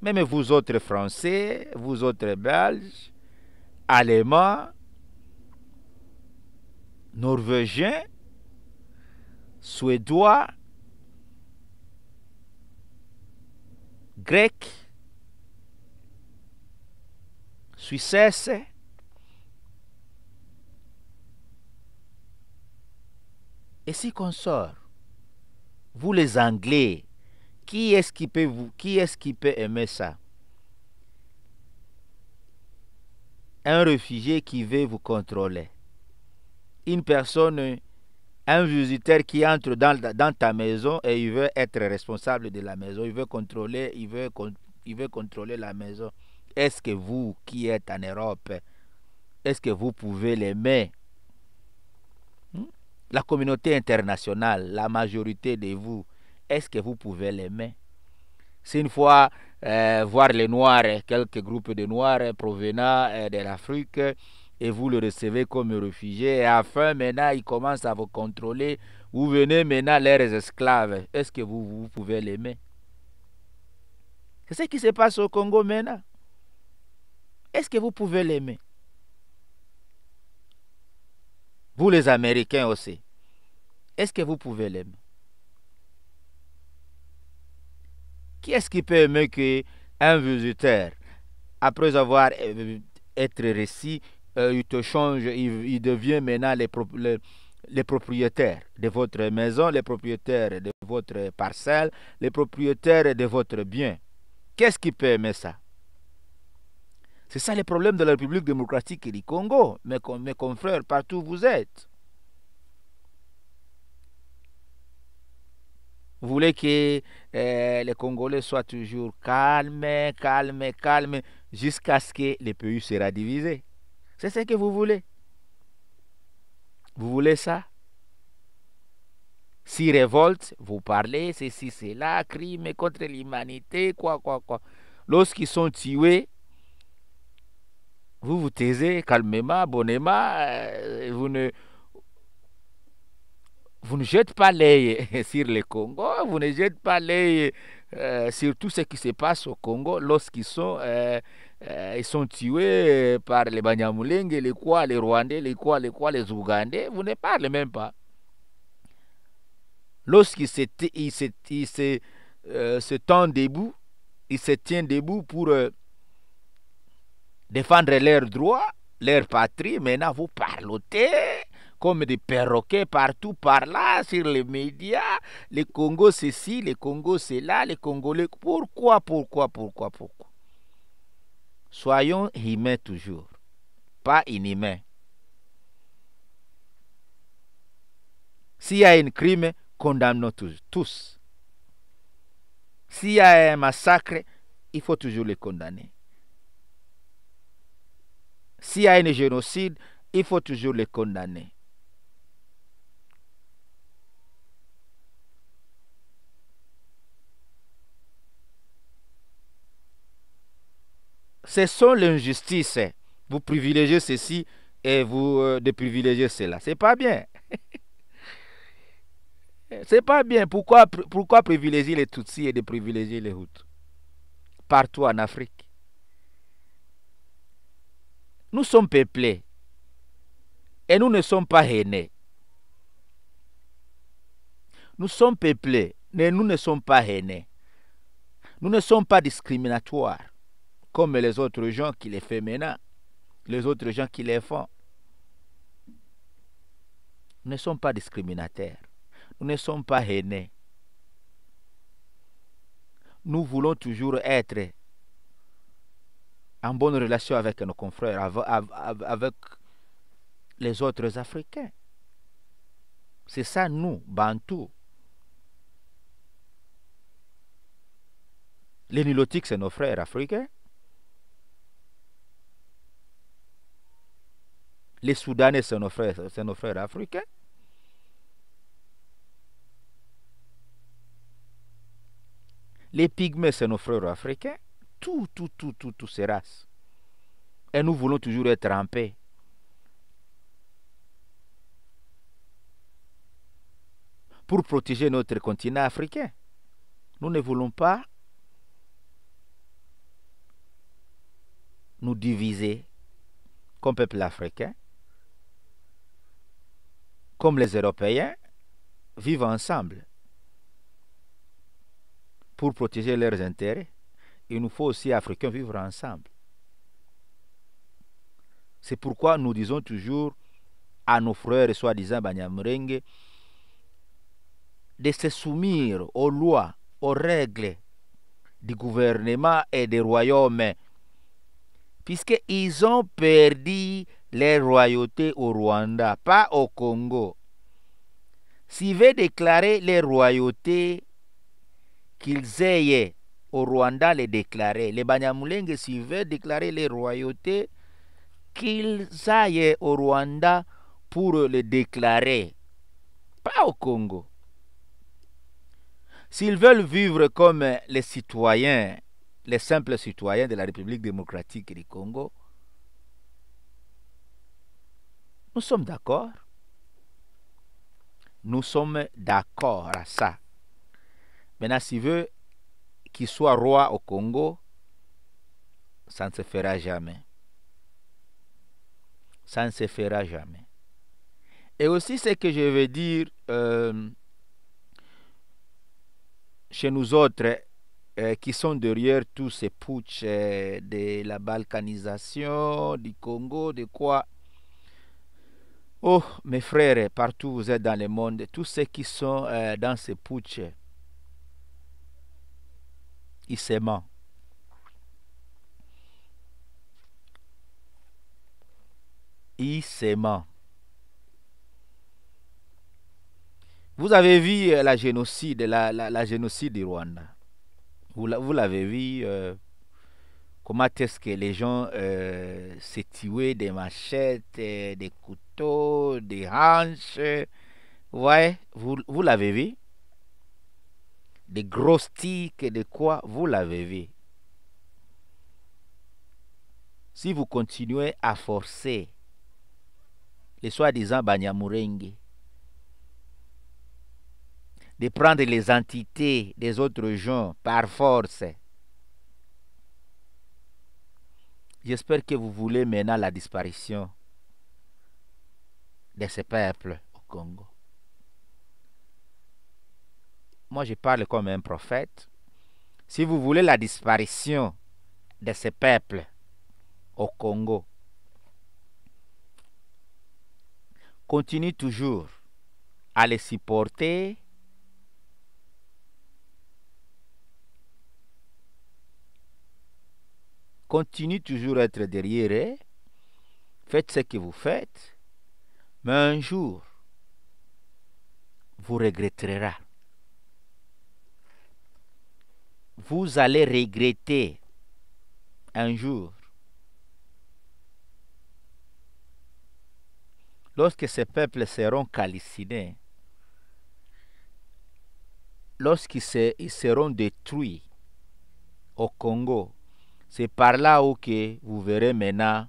Même vous autres Français, vous autres Belges, Allemands, Norvégiens, Suédois, Grec, Suisse et si qu'on sort, vous les Anglais, qui est-ce qui peut vous, qui est-ce qui peut aimer ça Un réfugié qui veut vous contrôler, une personne un visiteur qui entre dans, ta maison et il veut être responsable de la maison, il veut contrôler, il il veut contrôler la maison. Est-ce que vous qui êtes en Europe, est-ce que vous pouvez l'aimer hmm? La communauté internationale, la majorité de vous, est-ce que vous pouvez l'aimer C'est une fois euh, voir les Noirs, quelques groupes de Noirs provenant euh, de l'Afrique, et vous le recevez comme réfugié. Et à fin maintenant, il commence à vous contrôler. Vous venez maintenant Les esclaves. Est-ce que vous, vous pouvez l'aimer C'est ce qui se passe au Congo maintenant. Est-ce que vous pouvez l'aimer Vous les Américains aussi. Est-ce que vous pouvez l'aimer Qui est-ce qui peut aimer qu'un visiteur, après avoir été euh, euh, récit euh, il te change, il, devient maintenant les, propriétaires de votre maison, les propriétaires de votre parcelle, les propriétaires de votre bien. Qu'est-ce qui permet ça C'est ça le problème de la République démocratique du Congo, mes, confrères, partout où vous êtes. Vous voulez que euh, les Congolais soient toujours calmes, calmes, calmes, jusqu'à ce que le pays sera divisé. C'est ce que vous voulez. Vous voulez ça Si révolte, vous parlez, c'est cela, crime contre l'humanité, quoi, quoi, quoi. Lorsqu'ils sont tués, vous vous taisez calmement, bonnement, euh, vous ne, vous ne jetez pas l'œil sur le Congo, vous ne jetez pas l'œil euh, sur tout ce qui se passe au Congo lorsqu'ils sont euh, euh, ils sont tués par les Banyamulenge, les quoi, les Rwandais, les quoi, les quoi, les Ougandais. Vous ne parlez même pas. Lorsqu'ils se, il euh, il debout, ils se tiennent debout pour euh, défendre leurs droits, leur patrie, maintenant vous parlotez comme des perroquets partout par là, sur les médias, les Congos ceci, les c'est là, les Congolais. Pourquoi, pourquoi, pourquoi, pourquoi Soyons humains toujours, pas inhumains. S'il y a un crime, condamnons tous. S'il y a un massacre, il faut toujours le condamner. S'il y a un génocide, il faut toujours le condamner. Ce sont l'injustice. Vous privilégiez ceci et vous euh, de privilégier cela. C'est pas bien. C'est pas bien. Pourquoi, pourquoi privilégier les Tutsis et de privilégier les Hutus Partout en Afrique. Nous sommes peuplés et nous ne sommes pas hainés. Nous sommes peuplés mais nous ne sommes pas hainés. Nous ne sommes pas discriminatoires comme les autres gens qui les font maintenant, les autres gens qui les font, nous ne sommes pas discriminataires, nous ne sommes pas haineux, Nous voulons toujours être en bonne relation avec nos confrères, avec les autres Africains. C'est ça, nous, Bantou. Les Nilotiques, c'est nos frères africains. Les Soudanais, c'est nos frères, africains. Les Pygmées, c'est nos frères africains. Tout, tout, tout, tout, toutes ces races. Et nous voulons toujours être en paix. Pour protéger notre continent africain. Nous ne voulons pas nous diviser comme peuple africain comme les Européens, vivent ensemble pour protéger leurs intérêts. Il nous faut aussi, Africains, vivre ensemble. C'est pourquoi nous disons toujours à nos frères, soi-disant Banyamrenge, de se soumettre aux lois, aux règles du gouvernement et des royaumes, puisqu'ils ont perdu les royautés au Rwanda, pas au Congo. s'ils veulent déclarer les royautés qu'ils aient au Rwanda, les déclarer. Les Banyamulenge, s'ils veulent déclarer les royautés qu'ils aillent au Rwanda pour les déclarer, pas au Congo. S'ils veulent vivre comme les citoyens, les simples citoyens de la République démocratique du Congo, sommes d'accord Nous sommes d'accord à ça. Maintenant, s'il veut qu'il soit roi au Congo, ça ne se fera jamais. Ça ne se fera jamais. Et aussi, ce que je veux dire euh, chez nous autres, euh, qui sont derrière tous ces putsch euh, de la balkanisation du Congo, de quoi Oh, mes frères, partout vous êtes dans le monde, tous ceux qui sont euh, dans ces putsch, ils s'aiment. Ils s'aiment. Vous avez vu euh, la génocide, la, la, génocide du Rwanda. Vous l'avez vu. Euh, Comment est-ce que les gens euh, se tuaient des machettes, euh, des couteaux, des hanches Vous vous, vous l'avez vu Des grosses sticks, de quoi Vous l'avez vu Si vous continuez à forcer les soi-disant Banyamurengi, de prendre les entités des autres gens par force, J'espère que vous voulez maintenant la disparition de ces peuples au Congo. Moi, je parle comme un prophète. Si vous voulez la disparition de ces peuples au Congo, continuez toujours à les supporter continue toujours à être derrière eux... faites ce que vous faites, mais un jour, vous regretterez. Vous allez regretter un jour. Lorsque ces peuples seront calcinés, lorsqu'ils seront détruits au Congo, c'est par là où que vous verrez maintenant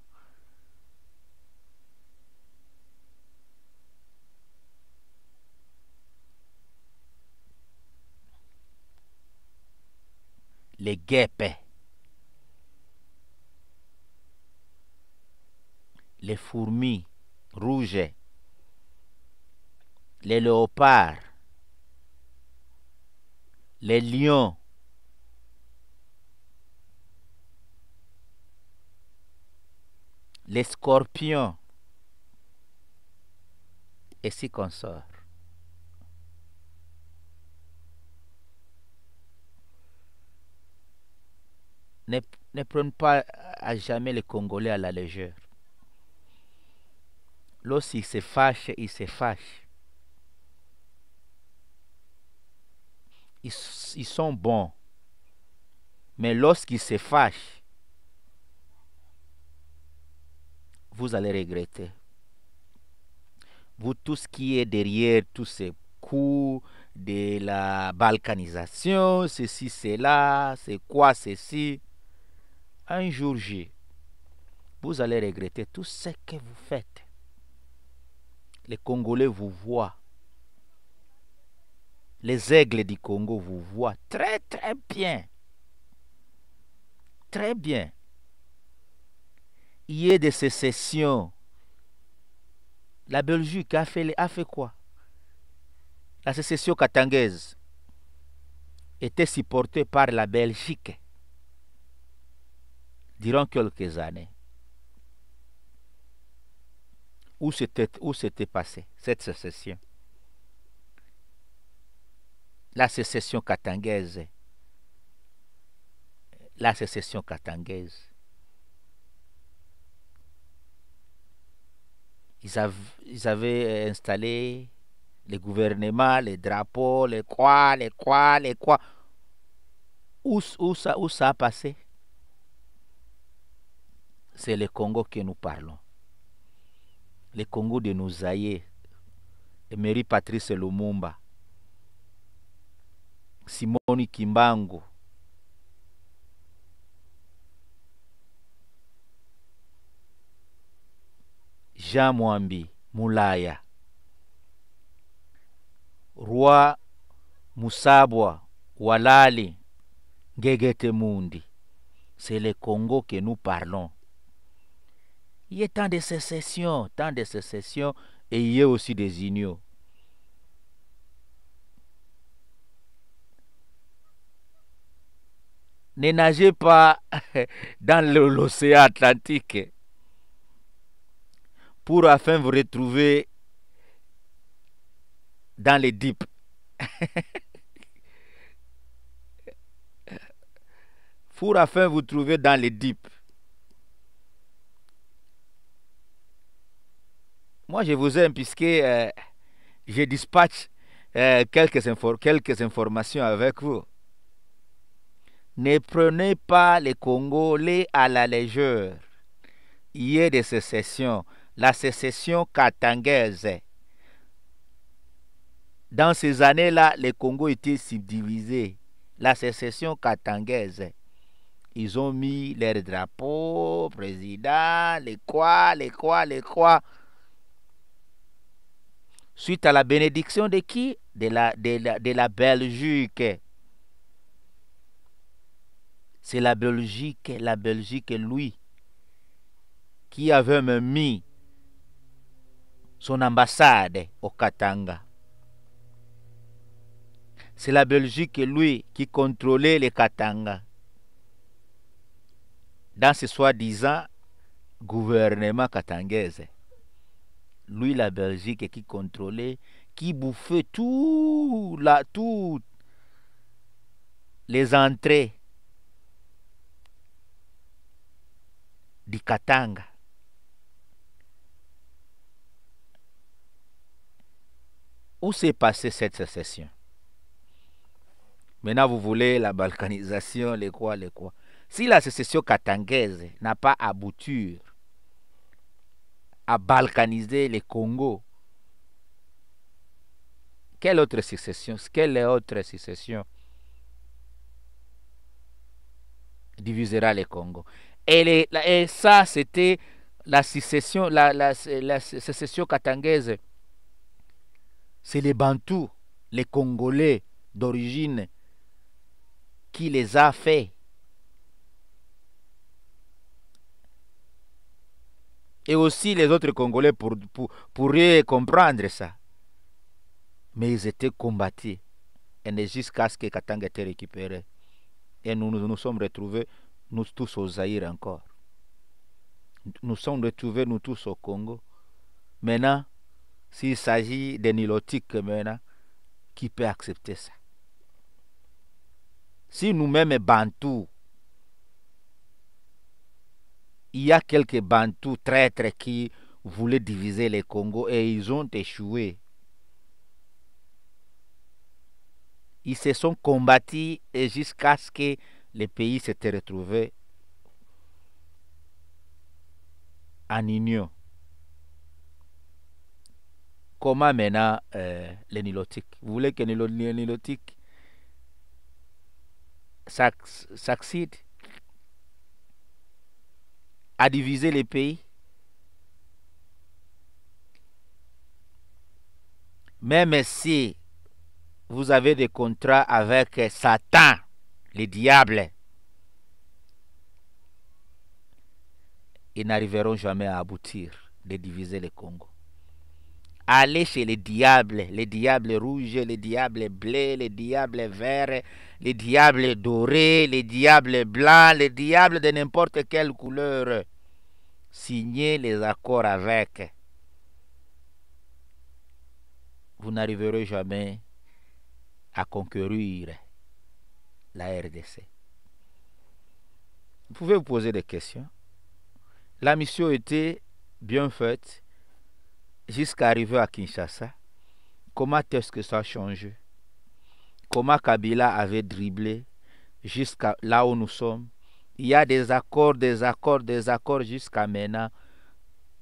les guêpes, les fourmis rouges, les léopards, les lions, les scorpions, et ses consorts Ne, ne pas à jamais les Congolais à la légère. Lorsqu'ils se fâchent, ils se fâchent. Ils, ils sont bons. Mais lorsqu'ils se fâchent, vous allez regretter. Vous, tout ce qui est derrière tous ces coups de la balkanisation, ceci, cela, c'est quoi ceci, un jour J, vous allez regretter tout ce que vous faites. Les Congolais vous voient. Les aigles du Congo vous voient très très bien. Très bien il y a des sécessions. La Belgique a fait, quoi La sécession katangaise était supportée par la Belgique durant quelques années. Où s'était, où s'était passée cette sécession La sécession katangaise. La sécession katangaise Ils, avaient installé les gouvernements, les drapeaux, les quoi, les quoi, les quoi. Où, ça, a passé C'est le Congo que nous parlons. Le Congo de nos aïeux. Emery Patrice Lumumba. Simoni Kimbango. Jean Mwambi Mulaya, Roi Moussabwa Walali Ngegete C'est le Congo que nous parlons. Il y a tant de sécessions, tant de sécessions, et il y a aussi des unions. Ne nagez pas dans l'océan Atlantique pour afin vous retrouver dans les pour afin vous trouver dans les Moi, je vous aime puisque euh, je dispatche euh, quelques, quelques informations avec vous. Ne prenez pas les Congolais à la légère. Il y a des sécessions la sécession katangaise. Dans ces années-là, le Congo était subdivisé. La sécession katangaise. Ils ont mis leur drapeau, président, les quoi, les quoi, les croix. Suite à la bénédiction de qui de la, de de la Belgique. C'est la Belgique, la Belgique, lui, qui avait mis son ambassade au Katanga. C'est la Belgique, lui, qui contrôlait le Katanga. Dans ce soi-disant gouvernement katangaise, lui, la Belgique, qui contrôlait, qui bouffait tout la, toutes les entrées du Katanga. où s'est passée cette sécession Maintenant, vous voulez la balkanisation, les quoi, les quoi. Si la sécession katangaise n'a pas abouti à balkaniser le Congo, quelle autre sécession Quelle autre sécession divisera le Congo et, et ça, c'était la sécession, la, la sécession katangaise c'est les Bantous, les Congolais d'origine, qui les a faits. Et aussi les autres Congolais pour, pour, pourraient comprendre ça. Mais ils étaient combattus. Et jusqu'à ce que Katanga était récupéré. Et nous, nous nous sommes retrouvés, nous tous au Zaïre encore. Nous sommes retrouvés, nous tous au Congo. Maintenant, s'il s'agit des nilotiques maintenant, qui peut accepter ça Si nous-mêmes, bantous, il y a quelques Bantous traîtres qui voulaient diviser le Congo et ils ont échoué. Ils se sont combattus jusqu'à ce que le pays s'était retrouvé en union comment maintenant euh, les nilotiques Vous voulez que les nilotiques s'accident à diviser les pays Même si vous avez des contrats avec euh, Satan, le diable, ils n'arriveront jamais à aboutir de diviser le Congo. Allez chez les diables, les diables rouges, les diables bleus, les diables verts, les diables dorés, les diables blancs, les diables de n'importe quelle couleur. Signez les accords avec. Vous n'arriverez jamais à conquérir la RDC. Vous pouvez vous poser des questions. La mission était bien faite jusqu'à arriver à Kinshasa, comment est-ce que ça a changé Comment Kabila avait dribblé jusqu'à là où nous sommes Il y a des accords, des accords, des accords jusqu'à maintenant.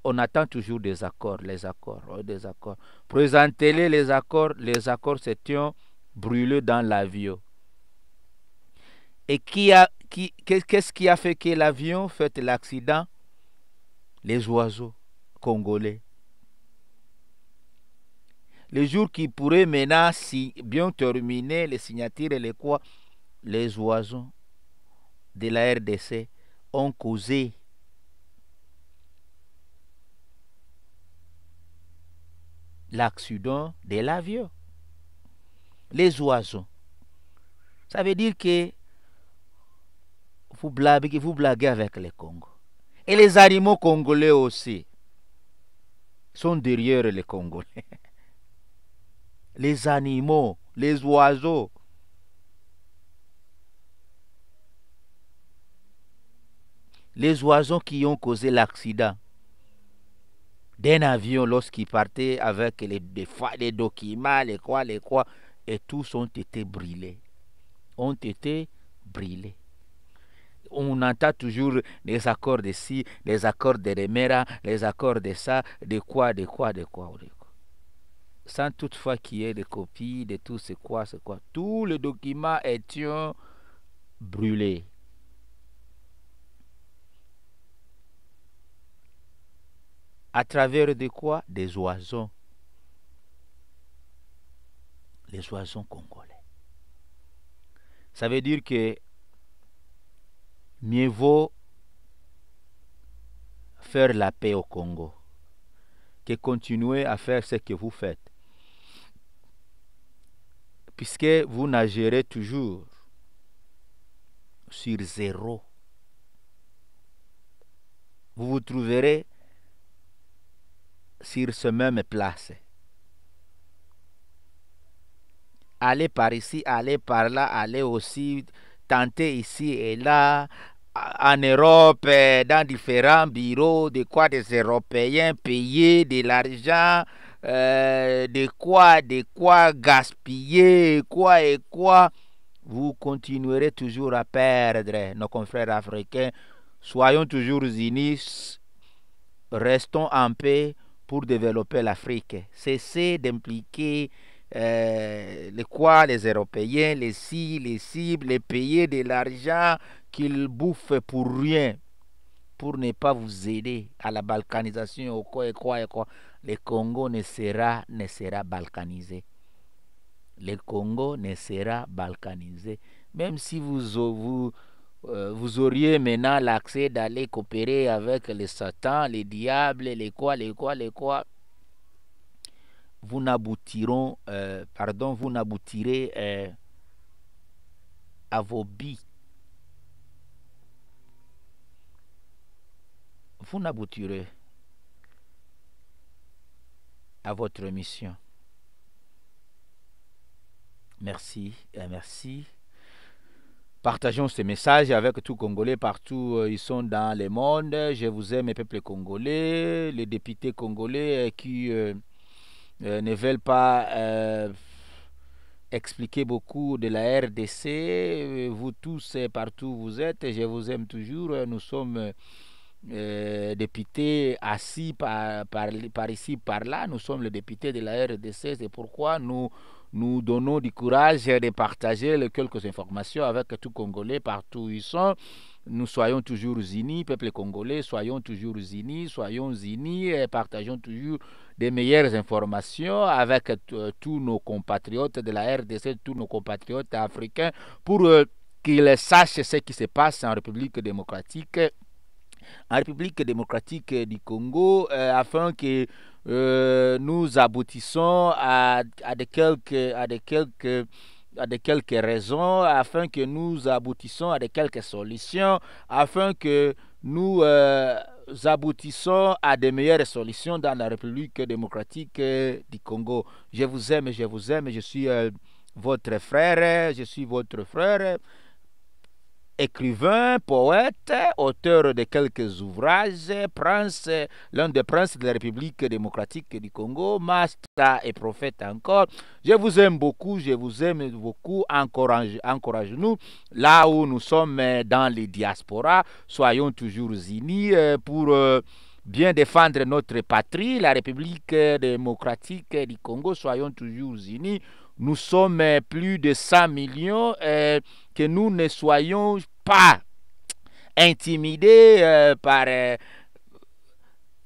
On attend toujours des accords, les accords, oh, des accords. Présentez-les les accords, les accords s'étaient brûlés dans l'avion. Et qui a, qui, qu'est-ce qui a fait que l'avion fait l'accident Les oiseaux congolais les jours qui pourraient maintenant si bien terminer les signatures et les quoi les oiseaux de la RDC ont causé l'accident de l'avion. Les oiseaux. Ça veut dire que vous blaguez, vous blaguez avec les Congos. Et les animaux congolais aussi sont derrière les Congolais. les animaux, les oiseaux. Les oiseaux qui ont causé l'accident d'un avion lorsqu'il partait avec les, les documents, les quoi, les quoi, et tous ont été brûlés. Ont été brûlés on entend toujours les accords de ci, les accords de remera, les accords de ça, de quoi, de quoi, de quoi. De quoi sans toutefois qu'il y ait des copies de tout, c'est quoi, c'est quoi. Tout le document étaient brûlés. brûlé. À travers de quoi Des oiseaux. Les oiseaux congolais. Ça veut dire que mieux vaut faire la paix au Congo que continuer à faire ce que vous faites puisque vous nagerez toujours sur zéro. Vous vous trouverez sur ce même place. Allez par ici, allez par là, allez aussi tenter ici et là, en Europe, dans différents bureaux, de quoi des Européens payer de l'argent euh, de quoi, de quoi gaspiller, quoi et quoi, vous continuerez toujours à perdre, nos confrères africains. Soyons toujours unis, restons en paix pour développer l'Afrique. Cessez d'impliquer euh, les quoi, les Européens, les si, les cibles, les payer de l'argent qu'ils bouffent pour rien, pour ne pas vous aider à la balkanisation, au quoi et quoi et quoi le Congo ne sera, ne sera balkanisé. Le Congo ne sera balkanisé. Même si vous, vous, euh, vous auriez maintenant l'accès d'aller coopérer avec les satans, les diables, les quoi, les quoi, les quoi, vous n'aboutirez euh, pardon, vous n'aboutirez euh, à vos billes. Vous n'aboutirez à votre mission. Merci euh, merci. Partageons ce message avec tous Congolais partout. Euh, ils sont dans le monde. Je vous aime, peuples congolais, les députés congolais euh, qui ne veulent pas expliquer beaucoup de la RDC. Vous tous, partout vous êtes, je vous aime toujours. Nous sommes euh, députés assis par, par, ici, par là. Nous sommes les députés de la RDC. C'est pourquoi nous nous donnons du courage de partager les quelques informations avec tout Congolais partout où ils sont. Nous soyons toujours unis, peuple congolais, soyons toujours unis, soyons unis et partageons toujours des meilleures informations avec euh, tous nos compatriotes de la RDC, tous nos compatriotes africains, pour euh, qu'ils sachent ce qui se passe en République démocratique en République démocratique du Congo euh, afin que euh, nous aboutissons à, à, des quelques, à, quelques, à quelques raisons, afin que nous aboutissons à de quelques solutions, afin que nous aboutissions euh, aboutissons à de meilleures solutions dans la République démocratique du Congo. Je vous aime, je vous aime, je suis votre frère, je suis votre frère écrivain, poète, auteur de quelques ouvrages, prince, l'un des princes de la République démocratique du Congo, master et prophète encore. Je vous aime beaucoup, je vous aime beaucoup, encourage-nous là où nous sommes dans les diasporas, soyons toujours unis euh, pour euh, bien défendre notre patrie, la République démocratique du Congo, soyons toujours unis. Nous sommes euh, plus de 100 millions. Et nous ne soyons pas intimidés euh, par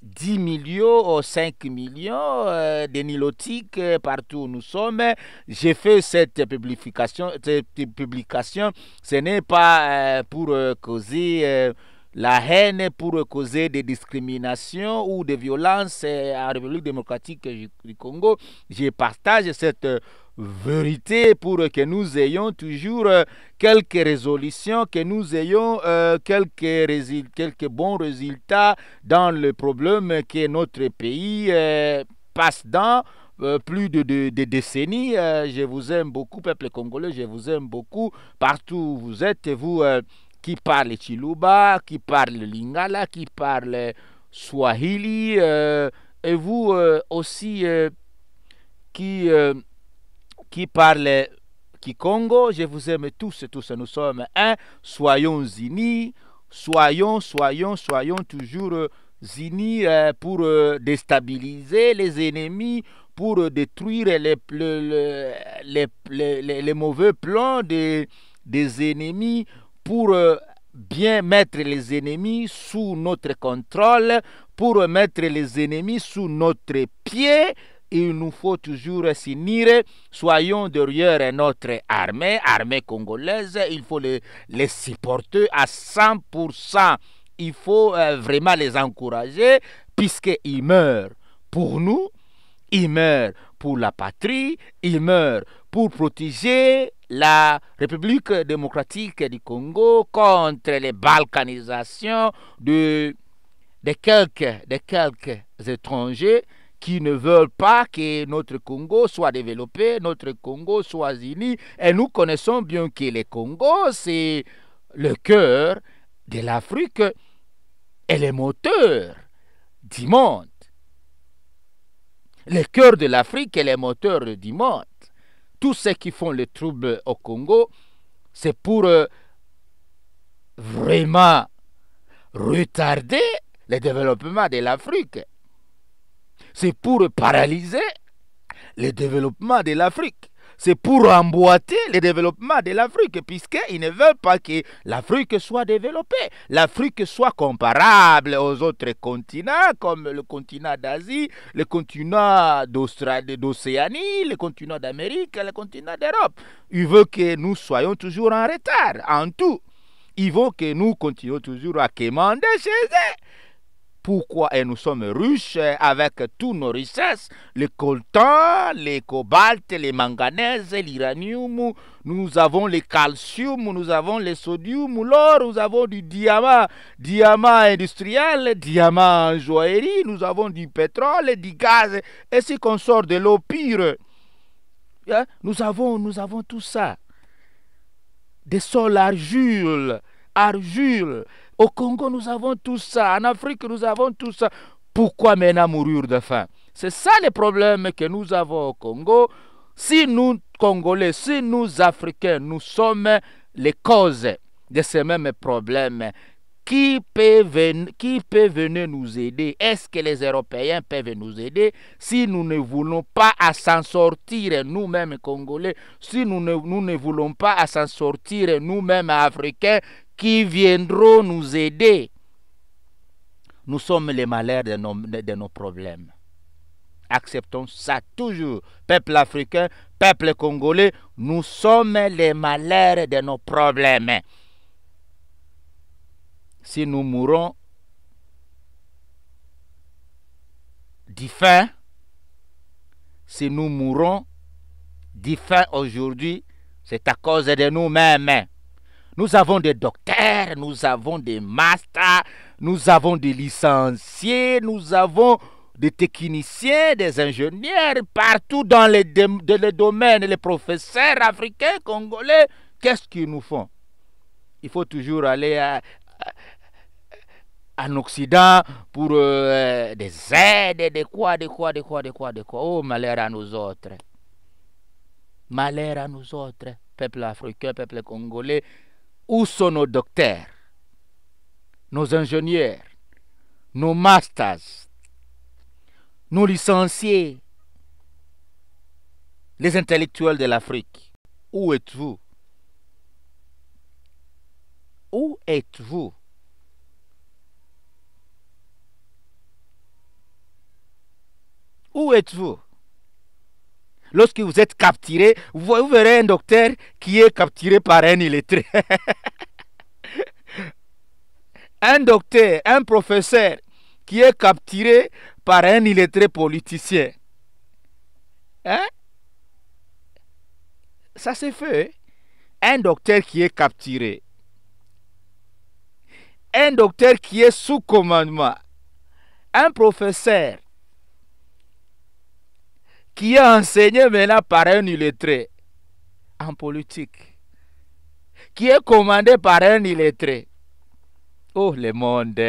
10 euh, millions ou 5 millions euh, de nilotiques euh, partout où nous sommes. J'ai fait cette publication, cette publication. ce n'est pas pour causer la haine pour causer des discriminations ou des violences à République démocratique du Congo. Je partage cette vérité pour que nous ayons toujours euh, quelques résolutions, que nous ayons euh, quelques, quelques bons résultats dans le problème que notre pays euh, passe dans. plus de, décennies. je vous aime beaucoup, peuple congolais, je vous aime beaucoup. Partout où vous êtes, vous qui parlez Chiluba, qui parle Lingala, qui parlez Swahili, et vous aussi qui qui parle Kikongo. Je vous aime tous, tous, nous sommes un. Soyons unis, soyons, soyons, soyons toujours unis euh, pour euh, déstabiliser les ennemis, pour détruire les, les, les, les mauvais plans des, des ennemis, pour euh, bien mettre les ennemis sous notre contrôle, pour mettre les ennemis sous notre pied, il nous faut toujours s'unir. Soyons derrière notre armée, armée congolaise. Il faut les, supporter à 100%. Il faut euh, vraiment les encourager puisqu'ils meurent pour nous, ils meurent pour la patrie, ils meurent pour protéger la République démocratique du Congo contre les balkanisations de, quelques, de quelques étrangers qui ne veulent pas que notre Congo soit développé, notre Congo soit uni. Et nous connaissons bien que le Congo, c'est le cœur de l'Afrique et les moteurs du monde. Le cœur de l'Afrique et le moteur du monde. Tous ceux qui font le trouble au Congo, c'est pour euh, vraiment retarder le développement de l'Afrique c'est pour paralyser le développement de l'Afrique. C'est pour emboîter le développement de l'Afrique, puisqu'ils ne veulent pas que l'Afrique soit développée, l'Afrique soit comparable aux autres continents, comme le continent d'Asie, le continent d'Océanie, le continent d'Amérique, le continent d'Europe. Ils veulent que nous soyons toujours en retard, en tout. Ils veulent que nous continuions toujours à commander chez eux pourquoi et eh, nous sommes riches eh, avec toutes nos richesses, le coltan, les cobalt, les manganèses, l'iranium, nous avons le calcium, nous avons le sodium, l'or, nous avons du diamant, diamant industriel, diamant en joaillerie, nous avons du pétrole, du gaz, et si qu'on sort de l'eau pire, eh, nous avons, nous avons tout ça. Des sols argiles, argiles, au Congo, nous avons tout ça. En Afrique, nous avons tout ça. Pourquoi maintenant mourir de faim C'est ça le problème que nous avons au Congo. Si nous, Congolais, si nous, Africains, nous sommes les causes de ces mêmes problèmes, qui peut, venir, qui peut venir nous aider Est-ce que les Européens peuvent nous aider si nous ne voulons pas à s'en sortir nous-mêmes Congolais, si nous ne, voulons pas à s'en sortir nous-mêmes Africains qui viendront nous aider. Nous sommes les malheurs de nos, problèmes. Acceptons ça toujours. Peuple africain, peuple congolais, nous sommes les malheurs de nos problèmes. Si nous mourons faim, si nous mourons faim aujourd'hui, c'est à cause de nous-mêmes. Nous avons des docteurs, nous avons des masters, nous avons des licenciés, nous avons des techniciens, des ingénieurs partout dans les, les domaines, les professeurs africains, congolais. Qu'est-ce qu'ils nous font Il faut toujours aller à, en Occident pour euh, des aides, de quoi, de quoi, de quoi, de quoi, de quoi. Oh, malheur à nous autres. Malheur à nous autres, peuple africain, peuple congolais, où sont nos docteurs, nos ingénieurs, nos masters, nos licenciés, les intellectuels de l'Afrique Où êtes-vous Où êtes-vous Où êtes-vous lorsque vous êtes capturé, vous, verrez un docteur qui est capturé par un illettré. un docteur, un professeur qui est capturé par un illettré politicien. Hein? Ça se fait. Hein? Un docteur qui est capturé. Un docteur qui est sous commandement. Un professeur qui est enseigné maintenant par un illettré en politique, qui est commandé par un illettré. Oh, le monde.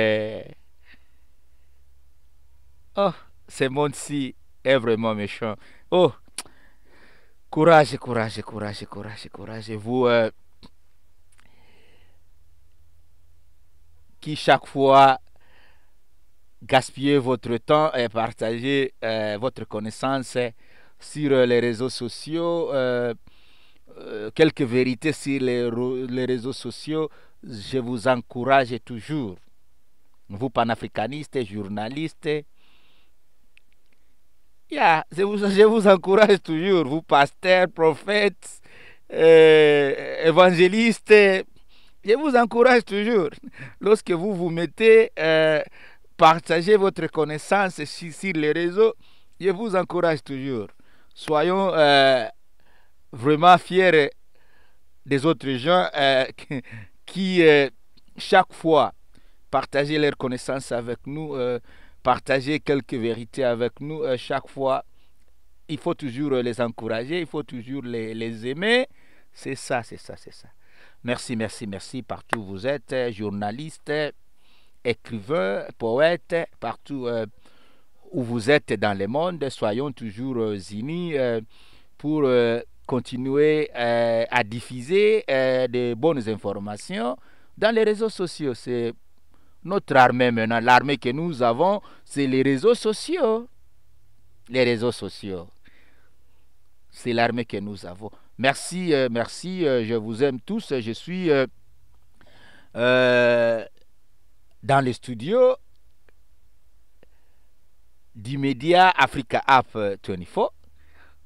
Oh, ce monde-ci est vraiment méchant. Oh, courage, courage, courage, courage, courage. Vous euh, qui chaque fois gaspiller votre temps et partager euh, votre connaissance sur les réseaux sociaux. Euh, euh, quelques vérités sur les, réseaux sociaux, je vous encourage toujours, vous panafricanistes, journalistes, je, vous, vous encourage toujours, vous pasteurs, prophètes, évangélistes, je vous encourage toujours. Lorsque vous vous mettez partagez votre connaissance sur, les réseaux. Je vous encourage toujours. Soyons euh, vraiment fiers des autres gens euh, qui, euh, chaque fois, partagent leurs connaissances avec nous, partagent quelques vérités avec nous. chaque fois, il faut toujours les encourager, il faut toujours les, les aimer. C'est ça, c'est ça, c'est ça. Merci, merci, merci partout où vous êtes, journalistes écrivain, poètes, partout euh, où vous êtes dans le monde, soyons toujours euh, unis euh, pour continuer à diffuser des bonnes informations dans les réseaux sociaux. C'est notre armée maintenant, l'armée que nous avons, c'est les réseaux sociaux. Les réseaux sociaux. C'est l'armée que nous avons. Merci, merci, je vous aime tous. Je suis... Euh, dans le studio du média Africa App 24.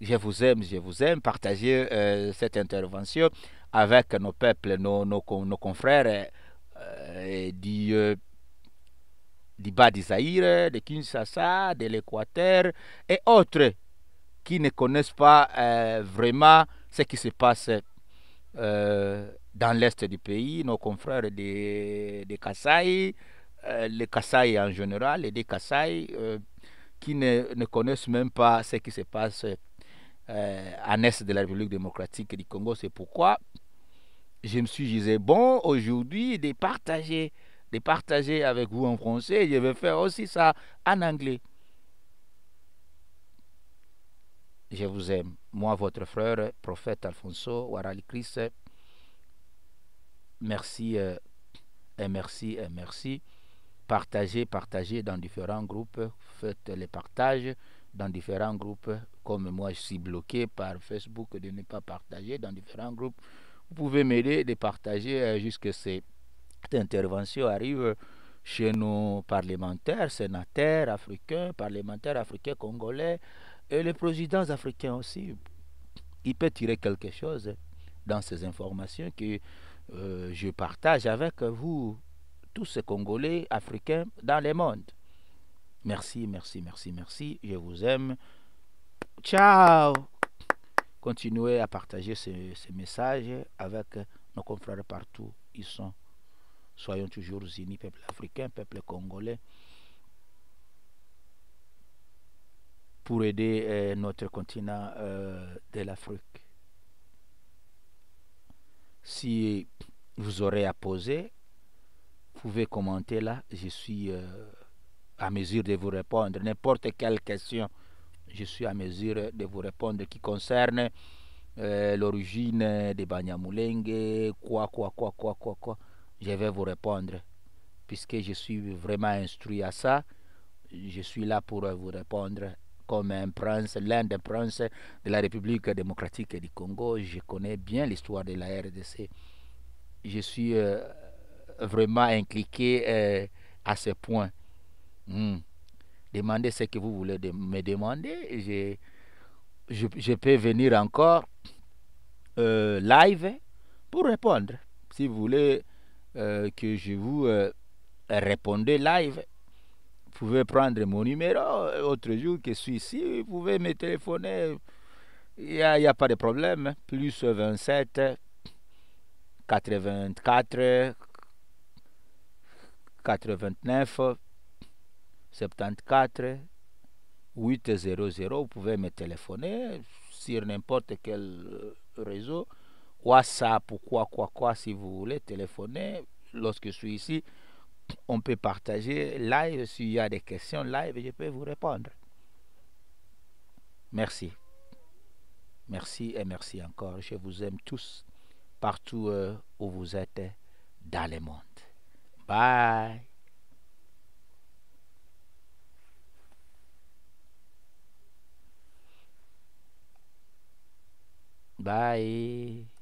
Je vous aime, je vous aime. partager euh, cette intervention avec nos peuples, nos, nos, nos confrères euh, du, euh, du, bas du de Kinshasa, de l'Équateur et autres qui ne connaissent pas vraiment ce qui se passe dans l'est du pays, nos confrères des, des Kassai, euh, les Kassai en général et des Kassai euh, qui ne, connaissent même pas ce qui se passe euh, en est de la République démocratique du Congo. C'est pourquoi je me suis dit, bon, aujourd'hui, de partager, de partager avec vous en français, je vais faire aussi ça en anglais. Je vous aime. Moi, votre frère, prophète Alfonso Warali Christ. Merci euh, et merci et merci. Partagez, partagez dans différents groupes. Faites les partages dans différents groupes. Comme moi, je suis bloqué par Facebook de ne pas partager dans différents groupes. Vous pouvez m'aider de partager euh, jusque ces cette intervention arrive chez nos parlementaires, sénateurs africains, parlementaires africains, congolais, et les présidents africains aussi. Il peut tirer quelque chose dans ces informations qui euh, je partage avec vous, tous ces Congolais africains dans le monde. Merci, merci, merci, merci. Je vous aime. Ciao. Continuez à partager ces ce messages avec nos confrères partout. Ils sont. Soyons toujours unis, peuple africain, peuple congolais, pour aider euh, notre continent euh, de l'Afrique. Si vous aurez à poser, vous pouvez commenter là. Je suis euh, à mesure de vous répondre. N'importe quelle question, je suis à mesure de vous répondre qui concerne euh, l'origine des Banyamulenge, quoi, quoi, quoi, quoi, quoi, quoi. Je vais vous répondre. Puisque je suis vraiment instruit à ça, je suis là pour vous répondre comme un prince, l'un des princes de la République démocratique du Congo. Je connais bien l'histoire de la RDC. Je suis euh, vraiment impliqué euh, à ce point. Hmm. Demandez ce que vous voulez me demander. Je, je, peux venir encore euh, live pour répondre. Si vous voulez que je vous réponde live, vous pouvez prendre mon numéro. Euh, autre jour que je suis ici, vous pouvez me téléphoner. Il n'y a, pas de problème. Plus 27 84 89 74 800. Vous pouvez me téléphoner sur n'importe quel euh, réseau. WhatsApp ou quoi, quoi, quoi, si vous voulez téléphoner lorsque je suis ici on peut partager live. S'il y a des questions live, je peux vous répondre. Merci. Merci et merci encore. Je vous aime tous, partout euh, où vous êtes dans le monde. Bye. Bye.